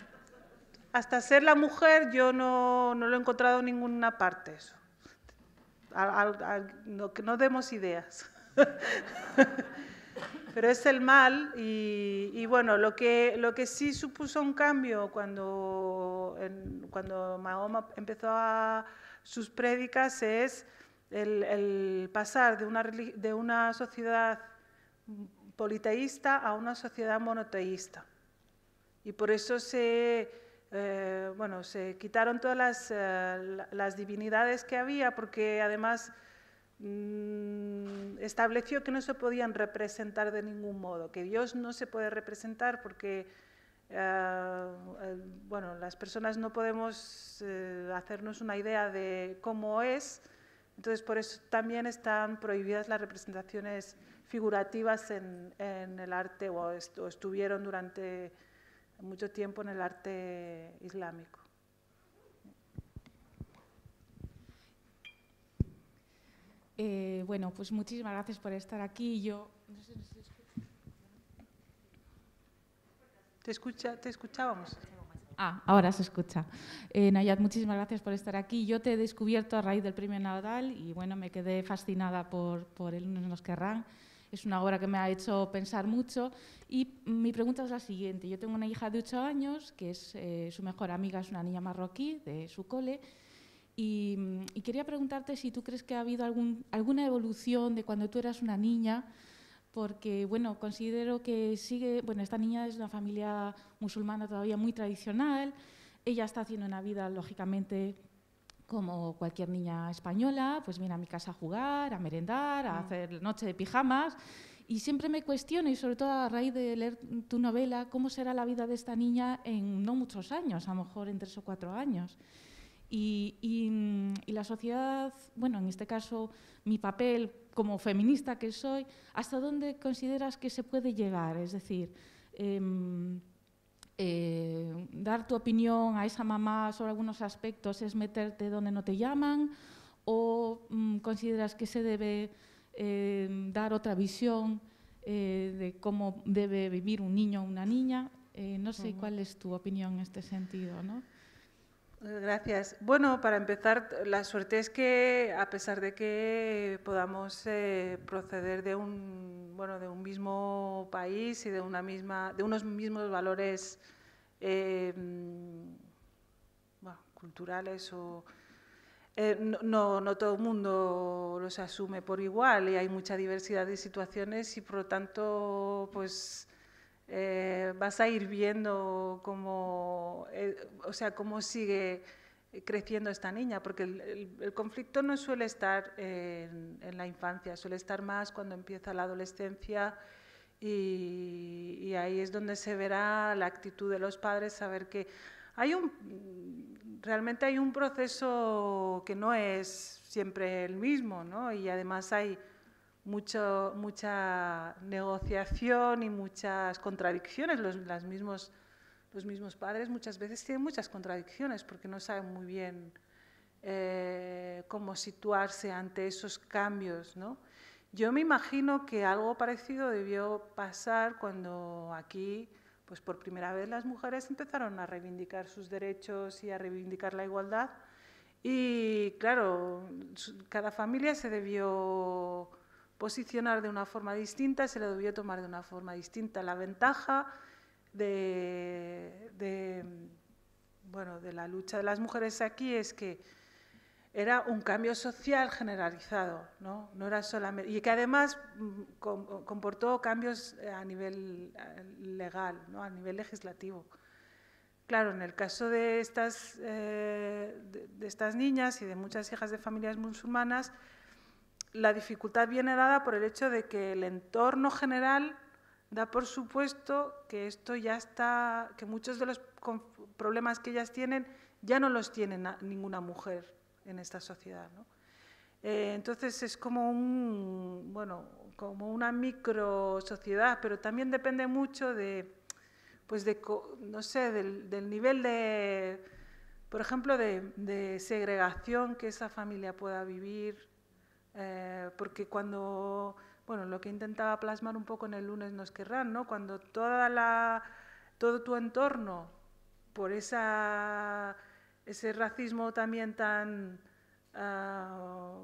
hasta ser la mujer yo no, no lo he encontrado en ninguna parte eso no, demos ideas. Pero es el mal y, bueno, lo que, lo que sí supuso un cambio cuando, Mahoma empezó a sus prédicas es el, pasar de de una sociedad politeísta a una sociedad monoteísta. Y por eso se, eh, bueno, se quitaron todas eh, las, divinidades que había porque además mm, estableció que no se podían representar de ningún modo, que Dios no se puede representar porque eh, bueno, las personas no podemos hacernos una idea de cómo es, entonces por eso también están prohibidas las representaciones figurativas en, el arte o estuvieron durante mucho tiempo en el arte islámico. Eh, bueno, pues muchísimas gracias por estar aquí. Yo ¿Te, escucha, ¿Te escuchábamos? Ah, ahora se escucha. Eh, Nayat, muchísimas gracias por estar aquí. Yo te he descubierto a raíz del premio Naudal y bueno, me quedé fascinada por, por él, no nos querrán. Es una obra que me ha hecho pensar mucho y mi pregunta es la siguiente. Yo tengo una hija de 8 años, que es eh, su mejor amiga, es una niña marroquí de su cole, y, quería preguntarte si tú crees que ha habido algún, alguna evolución de cuando tú eras una niña, porque bueno, considero que sigue, bueno, esta niña es una familia musulmana todavía muy tradicional, ella está haciendo una vida lógicamente como cualquier niña española, pues viene a mi casa a jugar, a merendar, a mm. hacer noche de pijamas. Y siempre me cuestiono, y sobre todo a raíz de leer tu novela, cómo será la vida de esta niña en no muchos años, a lo mejor en tres o cuatro años. Y, la sociedad, bueno, en este caso mi papel como feminista que soy, ¿hasta dónde consideras que se puede llegar? Es decir, em, eh, dar tu opinión a esa mamá sobre algunos aspectos es meterte donde no te llaman o mm, consideras que se debe eh, dar otra visión eh, de cómo debe vivir un niño o una niña. Eh, no sé cuál es tu opinión en este sentido, ¿no? Gracias. Bueno, para empezar, la suerte es que, a pesar de que podamos eh, proceder de un, bueno, de un mismo país y de, una misma, de unos mismos valores eh, culturales o, eh, no, no, todo el mundo los asume por igual y hay mucha diversidad de situaciones y por lo tanto pues eh, vas a ir viendo cómo, eh, o sea, cómo sigue creciendo esta niña, porque el, conflicto no suele estar en, la infancia, suele estar más cuando empieza la adolescencia y, ahí es donde se verá la actitud de los padres, saber que hay un, realmente hay un proceso que no es siempre el mismo, ¿no? Y además hay mucho, mucha negociación y muchas contradicciones. Los, las mismos, los mismos padres muchas veces tienen muchas contradicciones porque no saben muy bien eh, cómo situarse ante esos cambios. ¿no? Yo me imagino que algo parecido debió pasar cuando aquí, pues por primera vez, las mujeres empezaron a reivindicar sus derechos y a reivindicar la igualdad. Y claro, cada familia se debió posicionar de una forma distinta, se le debió tomar de una forma distinta. La ventaja de, bueno, de la lucha de las mujeres aquí es que era un cambio social generalizado, ¿no? era solamente, y que además mm, comportó cambios eh, a nivel eh, legal, ¿no? a nivel legislativo. Claro, en el caso de estas, eh, de estas niñas y de muchas hijas de familias musulmanas, la dificultad viene dada por el hecho de que el entorno general da por supuesto que esto ya está, que muchos de los problemas que ellas tienen ya no los tiene ninguna mujer en esta sociedad. Eh, entonces es como un, como una micro sociedad, pero también depende mucho de, pues no sé, del, nivel de, por ejemplo, de segregación que esa familia pueda vivir, eh, porque cuando, bueno, lo que intentaba plasmar un poco en el lunes nos querrán, ¿no? Cuando toda la, todo tu entorno, por esa, ese racismo también tan, ah,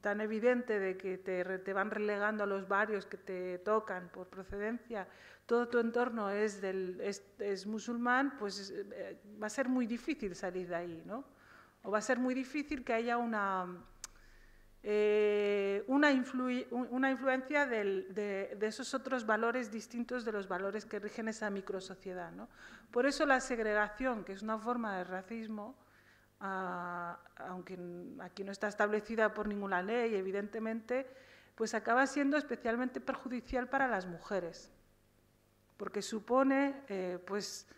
tan evidente de que te, van relegando a los barrios que te tocan por procedencia, todo tu entorno es, del, es, musulmán, pues eh, va a ser muy difícil salir de ahí, ¿no? O va a ser muy difícil que haya una eh, una, una, influencia de, esos otros valores distintos de los valores que rigen esa microsociedad. Por eso la segregación, que es una forma de racismo, ah, aunque aquí no está establecida por ninguna ley, evidentemente, pues acaba siendo especialmente perjudicial para las mujeres, porque supone eh, pues,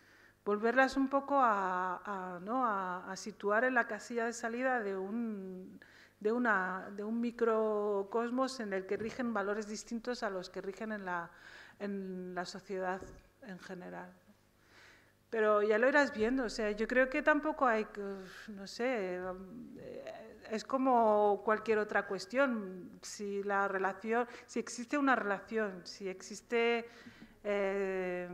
volverlas un poco a situar en la casilla de salida de un de, una, de un microcosmos en el que rigen valores distintos a los que rigen en la, en la sociedad en general. Pero ya lo irás viendo, o sea, yo creo que tampoco hay, no sé, eh, es como cualquier otra cuestión, si la relación, si existe una relación, si existe eh,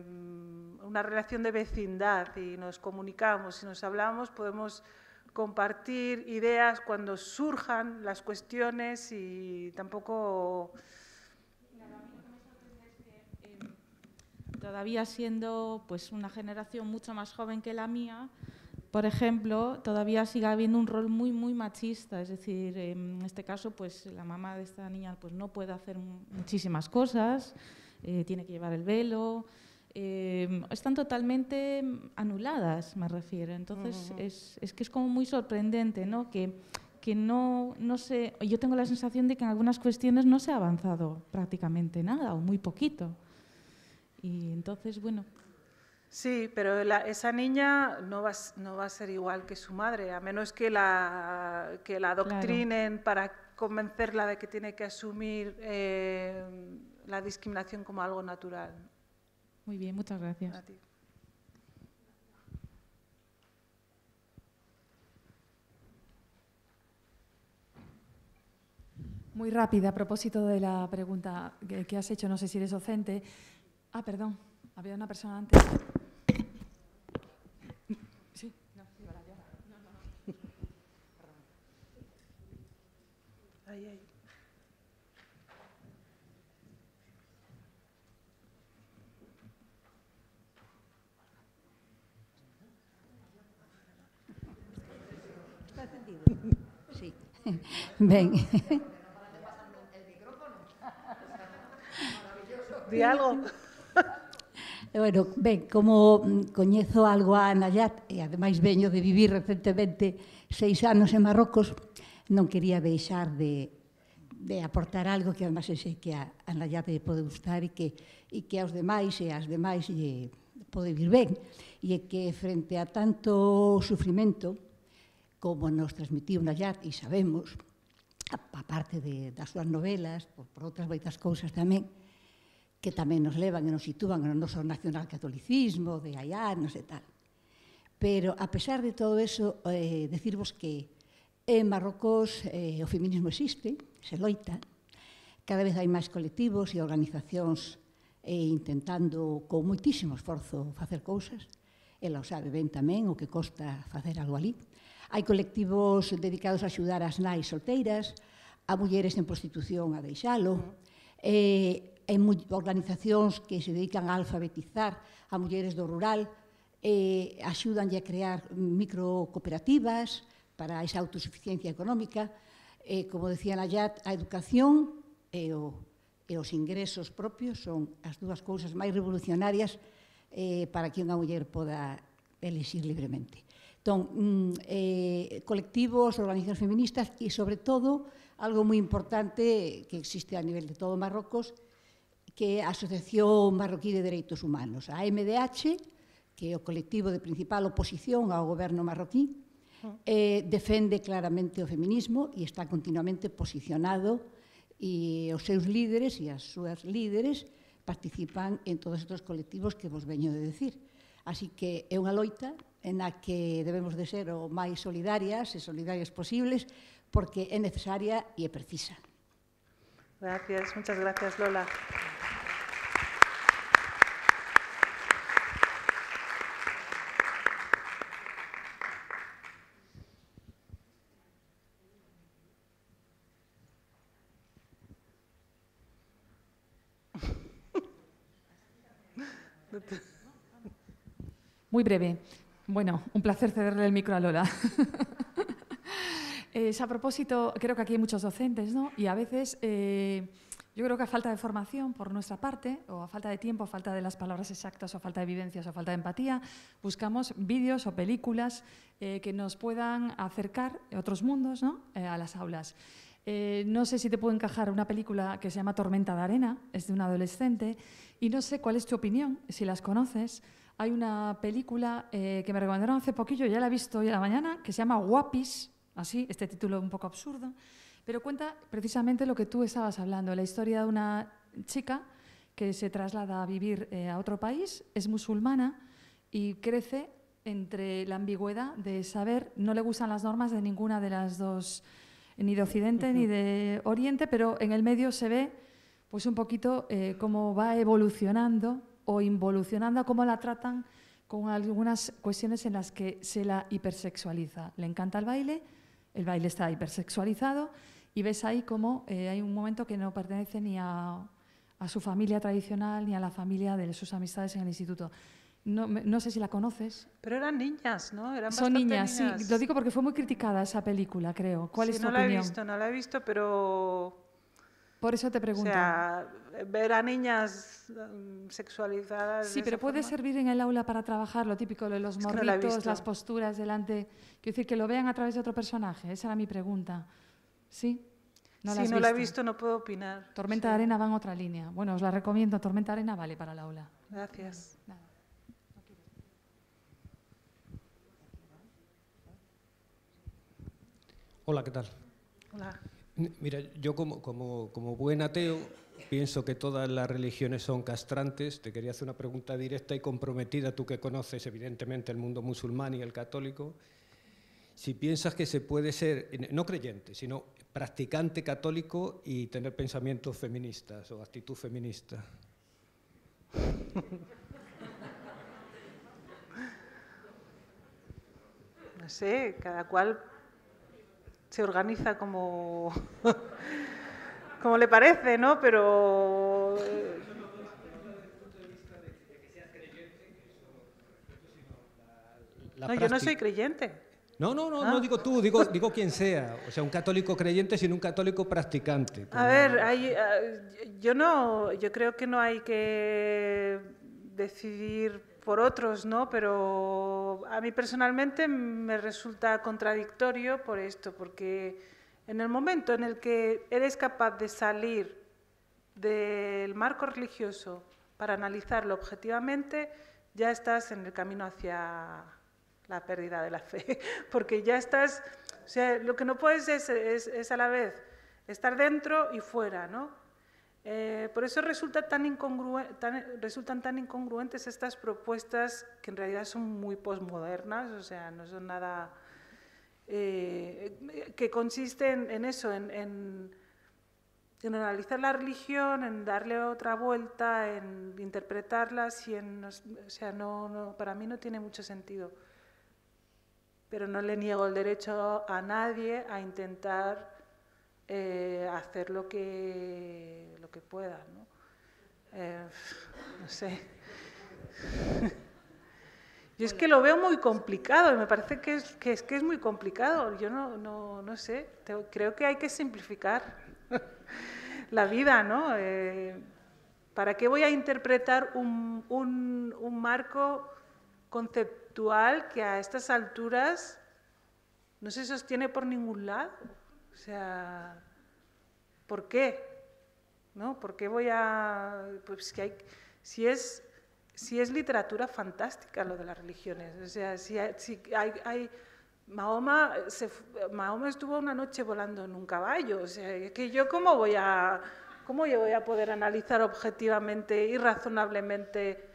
una relación de vecindad y nos comunicamos, si nos hablamos, podemos compartir ideas cuando surjan las cuestiones y tampoco... Todavía siendo pues una generación mucho más joven que la mía, por ejemplo, todavía sigue habiendo un rol muy, muy machista. Es decir, en este caso, pues la mamá de esta niña pues, no puede hacer muchísimas cosas, eh, tiene que llevar el velo, Em, están totalmente anuladas, me refiero. Entonces, es, que es como muy sorprendente, ¿no? Que, no, sé, yo tengo la sensación de que en algunas cuestiones no se ha avanzado prácticamente nada o muy poquito. Y entonces, bueno. Sí, pero esa niña no va, no va a ser igual que su madre, a menos que la, que la doctrinen para convencerla de que tiene que asumir eh, la discriminación como algo natural. Muy bien, muchas gracias. Muy rápida, a propósito de la pregunta que has hecho, no sé si eres docente. Ah, perdón, había una persona antes. Sí, no, No, no, Ben. Di algo. Bueno, ben, como mm, coñezo algo a Nayat, e ademais veño de vivir recentemente seis anos en Marrocos, non quería deixar de, de aportar algo que ademais sei que a, a Nayat lle pode gustar e que, e que aos demais e as demais lle pode vir ben. E que frente a tanto sufrimento, como nos transmitiu Nayat, e sabemos, a parte de, das súas novelas, por, por outras moitas cousas tamén, que tamén nos levan e nos sitúan no noso nacional catolicismo, de allá, non sei tal. Pero, a pesar de todo eso, eh, decirvos que en Marrocos eh, o feminismo existe, se loita, cada vez hai máis colectivos e organizacións eh, intentando con moitísimo esforzo facer cousas, ela o sabe ben tamén o que costa facer algo ali, Hai colectivos dedicados a axudar as nais solteiras, a mulleres en prostitución a deixalo, uh -huh. eh, en organizacións que se dedican a alfabetizar a mulleres do rural, eh, axúdanlle a crear microcooperativas para esa autosuficiencia económica, eh, como decía Nayat, a educación e, o, e os ingresos propios son as dúas cousas máis revolucionarias eh, para que unha muller poda elixir libremente. Entón, mm, eh, colectivos, organizacións feministas e, sobre todo, algo moi importante que existe a nivel de todo Marrocos, que é a Asociación Marroquí de Dereitos Humanos, a MDH, que é o colectivo de principal oposición ao goberno marroquí, ah. eh, defende claramente o feminismo e está continuamente posicionado e os seus líderes e as súas líderes participan en todos estes colectivos que vos veño de decir. Así que é unha loita ...en la que debemos de ser o más solidarias ...y e solidarias posibles porque es necesaria y e es precisa. Gracias, muchas gracias Lola. Muy breve. Bueno, un placer cederle el micro a Lola. es a propósito, creo que aquí hay muchos docentes, ¿no? Y a veces eh, yo creo que a falta de formación por nuestra parte, o a falta de tiempo, a falta de las palabras exactas, o falta de evidencias, o falta de empatía, buscamos vídeos o películas eh, que nos puedan acercar otros mundos, ¿no? Eh, a las aulas. no sé si te puedo encajar una película que se llama Tormenta de Arena, es de un adolescente, y no sé cuál es tu opinión, si las conoces, hay una película eh, que me recomendaron hace poquillo, ya la he visto hoy a la mañana, que se llama Guapis, así, este título un poco absurdo, pero cuenta precisamente lo que tú estabas hablando, la historia de una chica que se traslada a vivir eh, a otro país, es musulmana y crece entre la ambigüedad de saber, no le gustan las normas de ninguna de las dos, ni de Occidente ni de Oriente, pero en el medio se ve pues un poquito eh, cómo va evolucionando o involucionando a cómo la tratan con algunas cuestiones en las que se la hipersexualiza. Le encanta el baile, el baile está hipersexualizado y ves ahí cómo eh, hay un momento que no pertenece ni a, su familia tradicional ni a la familia de sus amistades en el instituto. No, sé si la conoces. Pero eran niñas, ¿no? Son niñas, sí. Lo digo porque fue muy criticada esa película, creo. ¿Cuál es tu No la he visto, no la he visto, pero por eso te pregunto. O sea, ver a niñas mm, sexualizadas. Sí, pero puede servir en el aula para trabajar lo típico de los morritos, las posturas delante. Quiero decir, que lo vean a través de otro personaje. Esa era mi pregunta. ¿Sí? No si no la he visto, no puedo opinar. Tormenta de Arena va en otra línea. Bueno, os la recomiendo. Tormenta de Arena vale para el aula. Gracias. Hola, ¿qué tal? Hola. Mira, yo como, como, buen ateo pienso que todas las religiones son castrantes. Te quería hacer una pregunta directa y comprometida, tú que conoces evidentemente el mundo musulmán y el católico. Si piensas que se puede ser, no creyente, sino practicante católico y tener pensamientos feministas o actitud feminista. No sé, cada cual se organiza como, como le parece, ¿no? Pero... No, yo no soy creyente. No, no, no, no ah. digo tú, digo, digo quien sea. O sea, un católico creyente, sino un católico practicante. A ver, hay, ah, yo no, yo creo que no hay que decidir por otros, ¿no? Pero a mí personalmente me resulta contradictorio por esto, porque en el momento en el que eres capaz de salir del marco religioso para analizarlo objetivamente, ya estás en el camino hacia la pérdida de la fe, porque ya estás, o sea, lo que no puedes es, es a la vez estar dentro y fuera, ¿no? Eh, por eso resultan tan incongruentes estas propuestas que en realidad son muy posmodernas, o sea, no son nada eh, que consisten en, eso, en, analizar la religión, en darle otra vuelta, en interpretarla, y o sea, no, para mí no tiene mucho sentido. Pero no le niego el derecho a nadie a intentar eh, hacer lo que, lo que eh, ¿no? sé. Yo es que lo veo muy complicado y me parece que es que es, muy complicado. Yo no, sé, creo que hay que simplificar la vida, ¿no? Eh, ¿Para qué voy a interpretar un, un, marco conceptual que a estas alturas no se sostiene por ningún lado? O sea, ¿por qué? ¿No? ¿Por qué voy a...? Pues que hay, si es, literatura fantástica lo de las religiones, o sea, si hay, Mahoma, Mahoma estuvo una noche volando en un caballo, o sea, es que yo cómo voy a, cómo yo voy a poder analizar objetivamente y razonablemente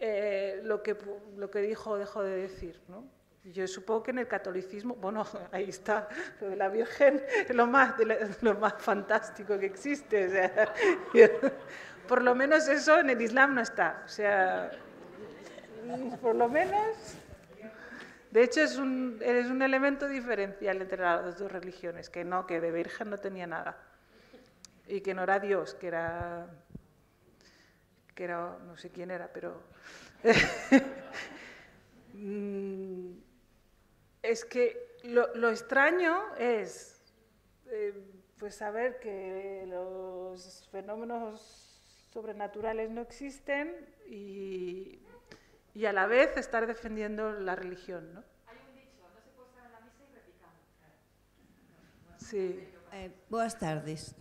eh, lo, que, lo que dijo o dejó de decir, ¿no? Yo supongo que en el catolicismo, bueno, ahí está, lo de la Virgen es lo más, lo más fantástico que existe. por lo menos eso en el Islam no está. O sea, por lo menos. De hecho, es un, es un elemento diferencial entre las dos religiones, que no, que de Virgen no tenía nada. Y que no era Dios, que era. que era. no sé quién era, pero. Mm, es que lo, extraño es, eh, pues, saber que los fenómenos sobrenaturales no existen y, a la vez estar defendiendo la religión, ¿no? Sí. Eh, en tardes.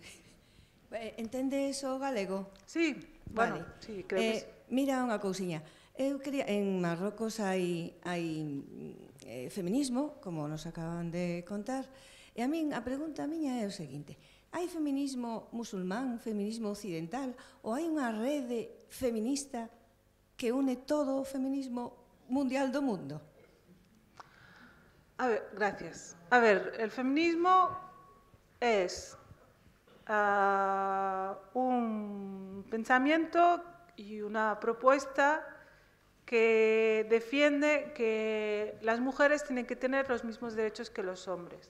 misa eh, eso, galego? Sí, bueno, vale. sí, creo que eh, sí. Mira una cousiña. en Marruecos hay... hay eh, feminismo, como nos acaban de contar, Y e a mí la pregunta mía es la siguiente. ¿Hay feminismo musulmán, feminismo occidental, ...o hay una red feminista que une todo feminismo mundial do mundo? A ver, gracias. A ver, el feminismo es ah, un pensamiento y una propuesta que defiende que las mujeres tienen que tener los mismos derechos que los hombres.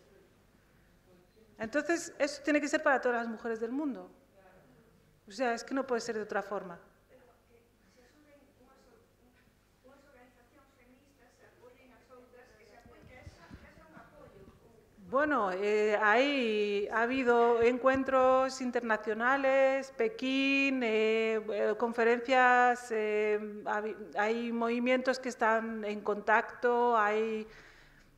Entonces, eso tiene que ser para todas las mujeres del mundo. O sea, es que no puede ser de otra forma. Bueno, eh, hay, ha habido encuentros internacionales, Pekín, eh, eh conferencias, eh, hay movimientos que están en contacto, hay...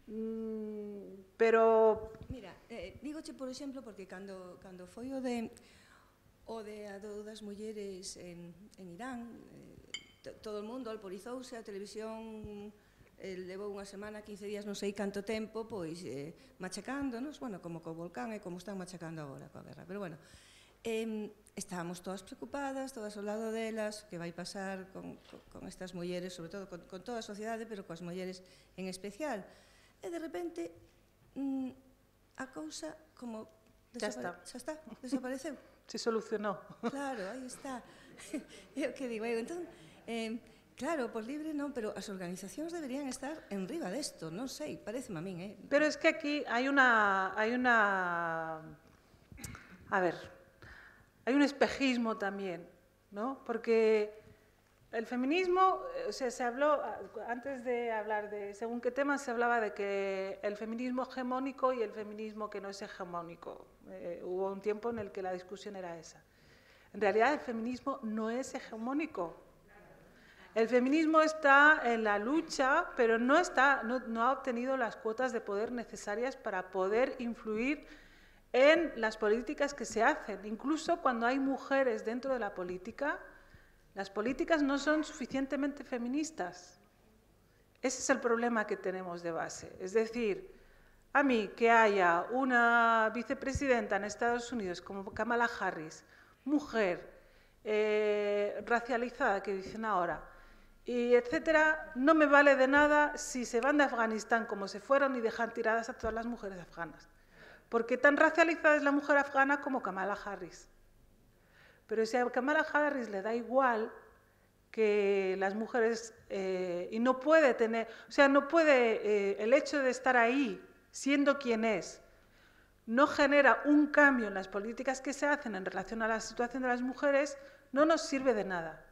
Mm, pero... Mira, eh, dígoche, por exemplo, porque cando, cando foi o de, o de a do das mulleres en, en Irán, eh, todo o mundo alporizouse, a televisión eh, levou unha semana, 15 días, non sei canto tempo, pois eh, machacándonos, bueno, como co volcán e como están machacando agora coa guerra. Pero bueno, eh, estábamos todas preocupadas, todas ao lado delas, que vai pasar con, con, con estas mulleres, sobre todo con, con toda a sociedade, pero coas mulleres en especial. E de repente, mm, a cousa como... Xa está. Xa está, desapareceu. Se solucionou. Claro, aí está. Eu que digo, eu, entón, eh, Claro, por libre no, pero las organizaciones deberían estar de esto, no sé, parece a mí. eh? Pero es que aquí hay una, hay una... A ver, hay un espejismo también, ¿no? Porque el feminismo, o sea, se habló, antes de hablar de según qué tema, se hablaba de que el feminismo hegemónico y el feminismo que no es hegemónico. Eh, hubo un tiempo en el que la discusión era esa. En realidad, el feminismo no es hegemónico, el feminismo está en la lucha, pero no, está, no, ha obtenido las cuotas de poder necesarias para poder influir en las políticas que se hacen. Incluso cuando hay mujeres dentro de la política, las políticas no son suficientemente feministas. Ese es el problema que tenemos de base. Es decir, a mí que haya una vicepresidenta en Estados Unidos como Kamala Harris, mujer eh, racializada, que dicen ahora, y etcétera, no me vale de nada si se van de Afganistán como se fueron y dejan tiradas a todas las mujeres afganas, porque tan racializada es la mujer afgana como Kamala Harris. Pero si a Kamala Harris le da igual que las mujeres, eh, y no puede tener, o sea, no puede, eh, el hecho de estar ahí, siendo quien es, no genera un cambio en las políticas que se hacen en relación a la situación de las mujeres, no nos sirve de nada.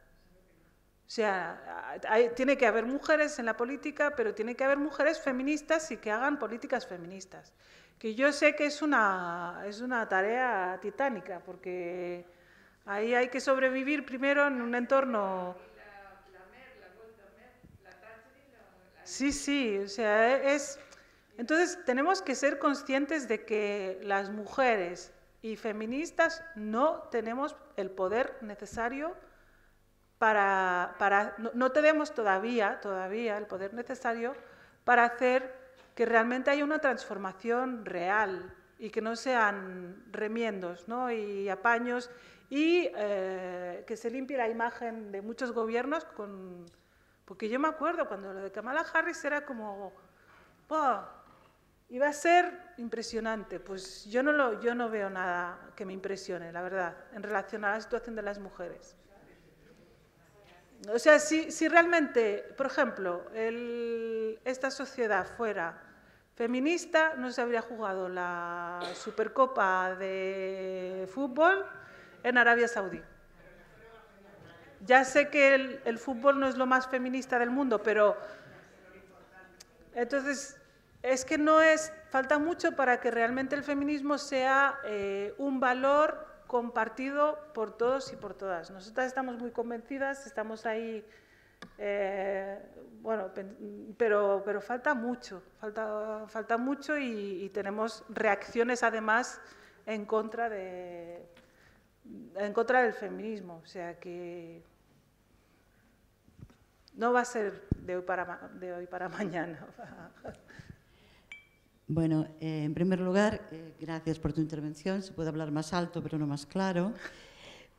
O sea, tiene que haber mujeres en la política, pero tiene que haber mujeres feministas y que hagan políticas feministas. Que yo sé que es una, es una tarea titánica, porque ahí hay que sobrevivir primero en un entorno... Sí, sí, o sea, es... Entonces tenemos que ser conscientes de que las mujeres y feministas no tenemos el poder necesario no, tenemos todavía, todavía el poder necesario para hacer que realmente haya una transformación real y que no sean remiendos y apaños y eh, que se limpie la imagen de muchos gobiernos Porque yo me acuerdo cuando lo de Kamala Harris era como... Iba a ser impresionante. Pues yo no, yo no veo nada que me impresione, la verdad, en relación a la situación de las mujeres. O sea, si, realmente, por ejemplo, esta sociedad fuera feminista, no se habría jugado la Supercopa de fútbol en Arabia Saudí. Ya sé que el, fútbol no es lo más feminista del mundo, pero entonces es que no es, falta mucho para que realmente el feminismo sea eh, un valor compartido por todos y por todas. Nosotras estamos muy convencidas, estamos ahí, eh, bueno, pero, pero falta mucho, falta, falta mucho y, tenemos reacciones además en contra de en contra del feminismo, o sea que no va a ser de hoy para mañana. Bueno, eh, en primer lugar, eh, gracias por tu intervención. Se puede hablar más alto, pero no más claro.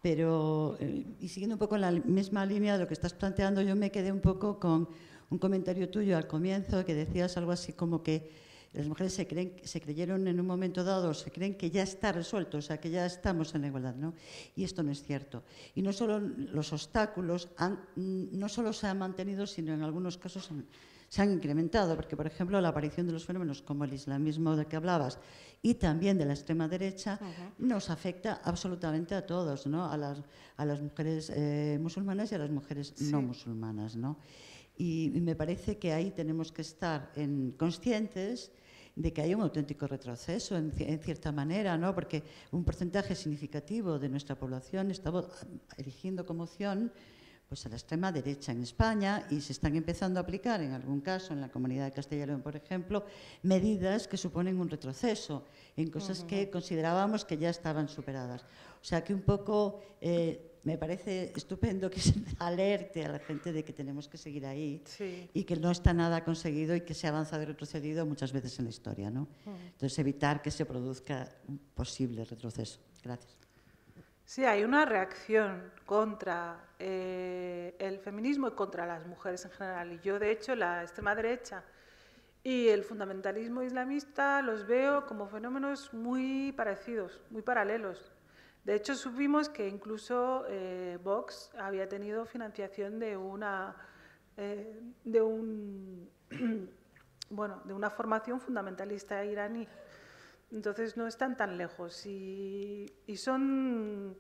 Pero, eh, y siguiendo un poco la misma línea de lo que estás planteando, yo me quedé un poco con un comentario tuyo al comienzo que decías algo así como que las mujeres se, creen, se creyeron en un momento dado, se creen que ya está resuelto, o sea, que ya estamos en la igualdad, ¿no? Y esto no es cierto. Y no solo los obstáculos mm, no solo se han mantenido, sino en algunos casos han, se han incrementado, porque, por ejemplo, la aparición de los fenómenos como el islamismo del que hablabas y también de la extrema derecha nos afecta absolutamente a todos, ¿no? a, las, a las mujeres eh, musulmanas y a las mujeres no musulmanas. ¿no? Y, me parece que ahí tenemos que estar en, conscientes de que hay un auténtico retroceso en, cierta manera, ¿no? porque un porcentaje significativo de nuestra población está ah, eligiendo como opción pues a la extrema derecha en España y se están empezando a aplicar, en algún caso, en la Comunidad de Castilla y León, por ejemplo, medidas que suponen un retroceso en cosas que considerábamos que ya estaban superadas. O sea que un poco eh, me parece estupendo que se alerte a la gente de que tenemos que seguir ahí y que no está nada conseguido y que se ha avanzado y retrocedido muchas veces en la historia. ¿no? Entonces, evitar que se produzca un posible retroceso. Gracias. Sí, hay una reacción contra eh, el feminismo y contra las mujeres en general. Y yo, de hecho, la extrema derecha y el fundamentalismo islamista los veo como fenómenos muy parecidos, muy paralelos. De hecho, supimos que incluso eh, Vox había tenido financiación de una, eh, de un, bueno, de una formación fundamentalista iraní. Entonces no están tan lejos y, y son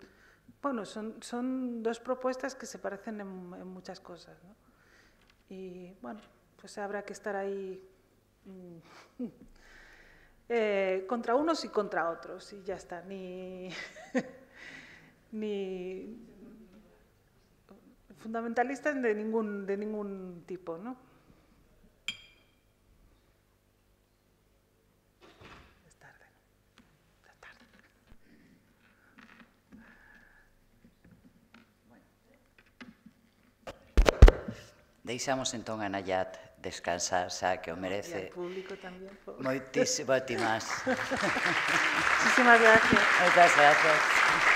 bueno, son, dos propuestas que se parecen en, muchas cosas. ¿no? Y bueno, pues habrá que estar ahí mm, eh, contra unos y contra otros, y ya está. Ni, ni fundamentalistas de ningún, de ningún tipo, ¿no? Deixamos entón a Nayat descansar, xa que o ah, merece. E ao público tamén. Moitísimo a ti máis. Muchísimas gracias. Moitas gracias.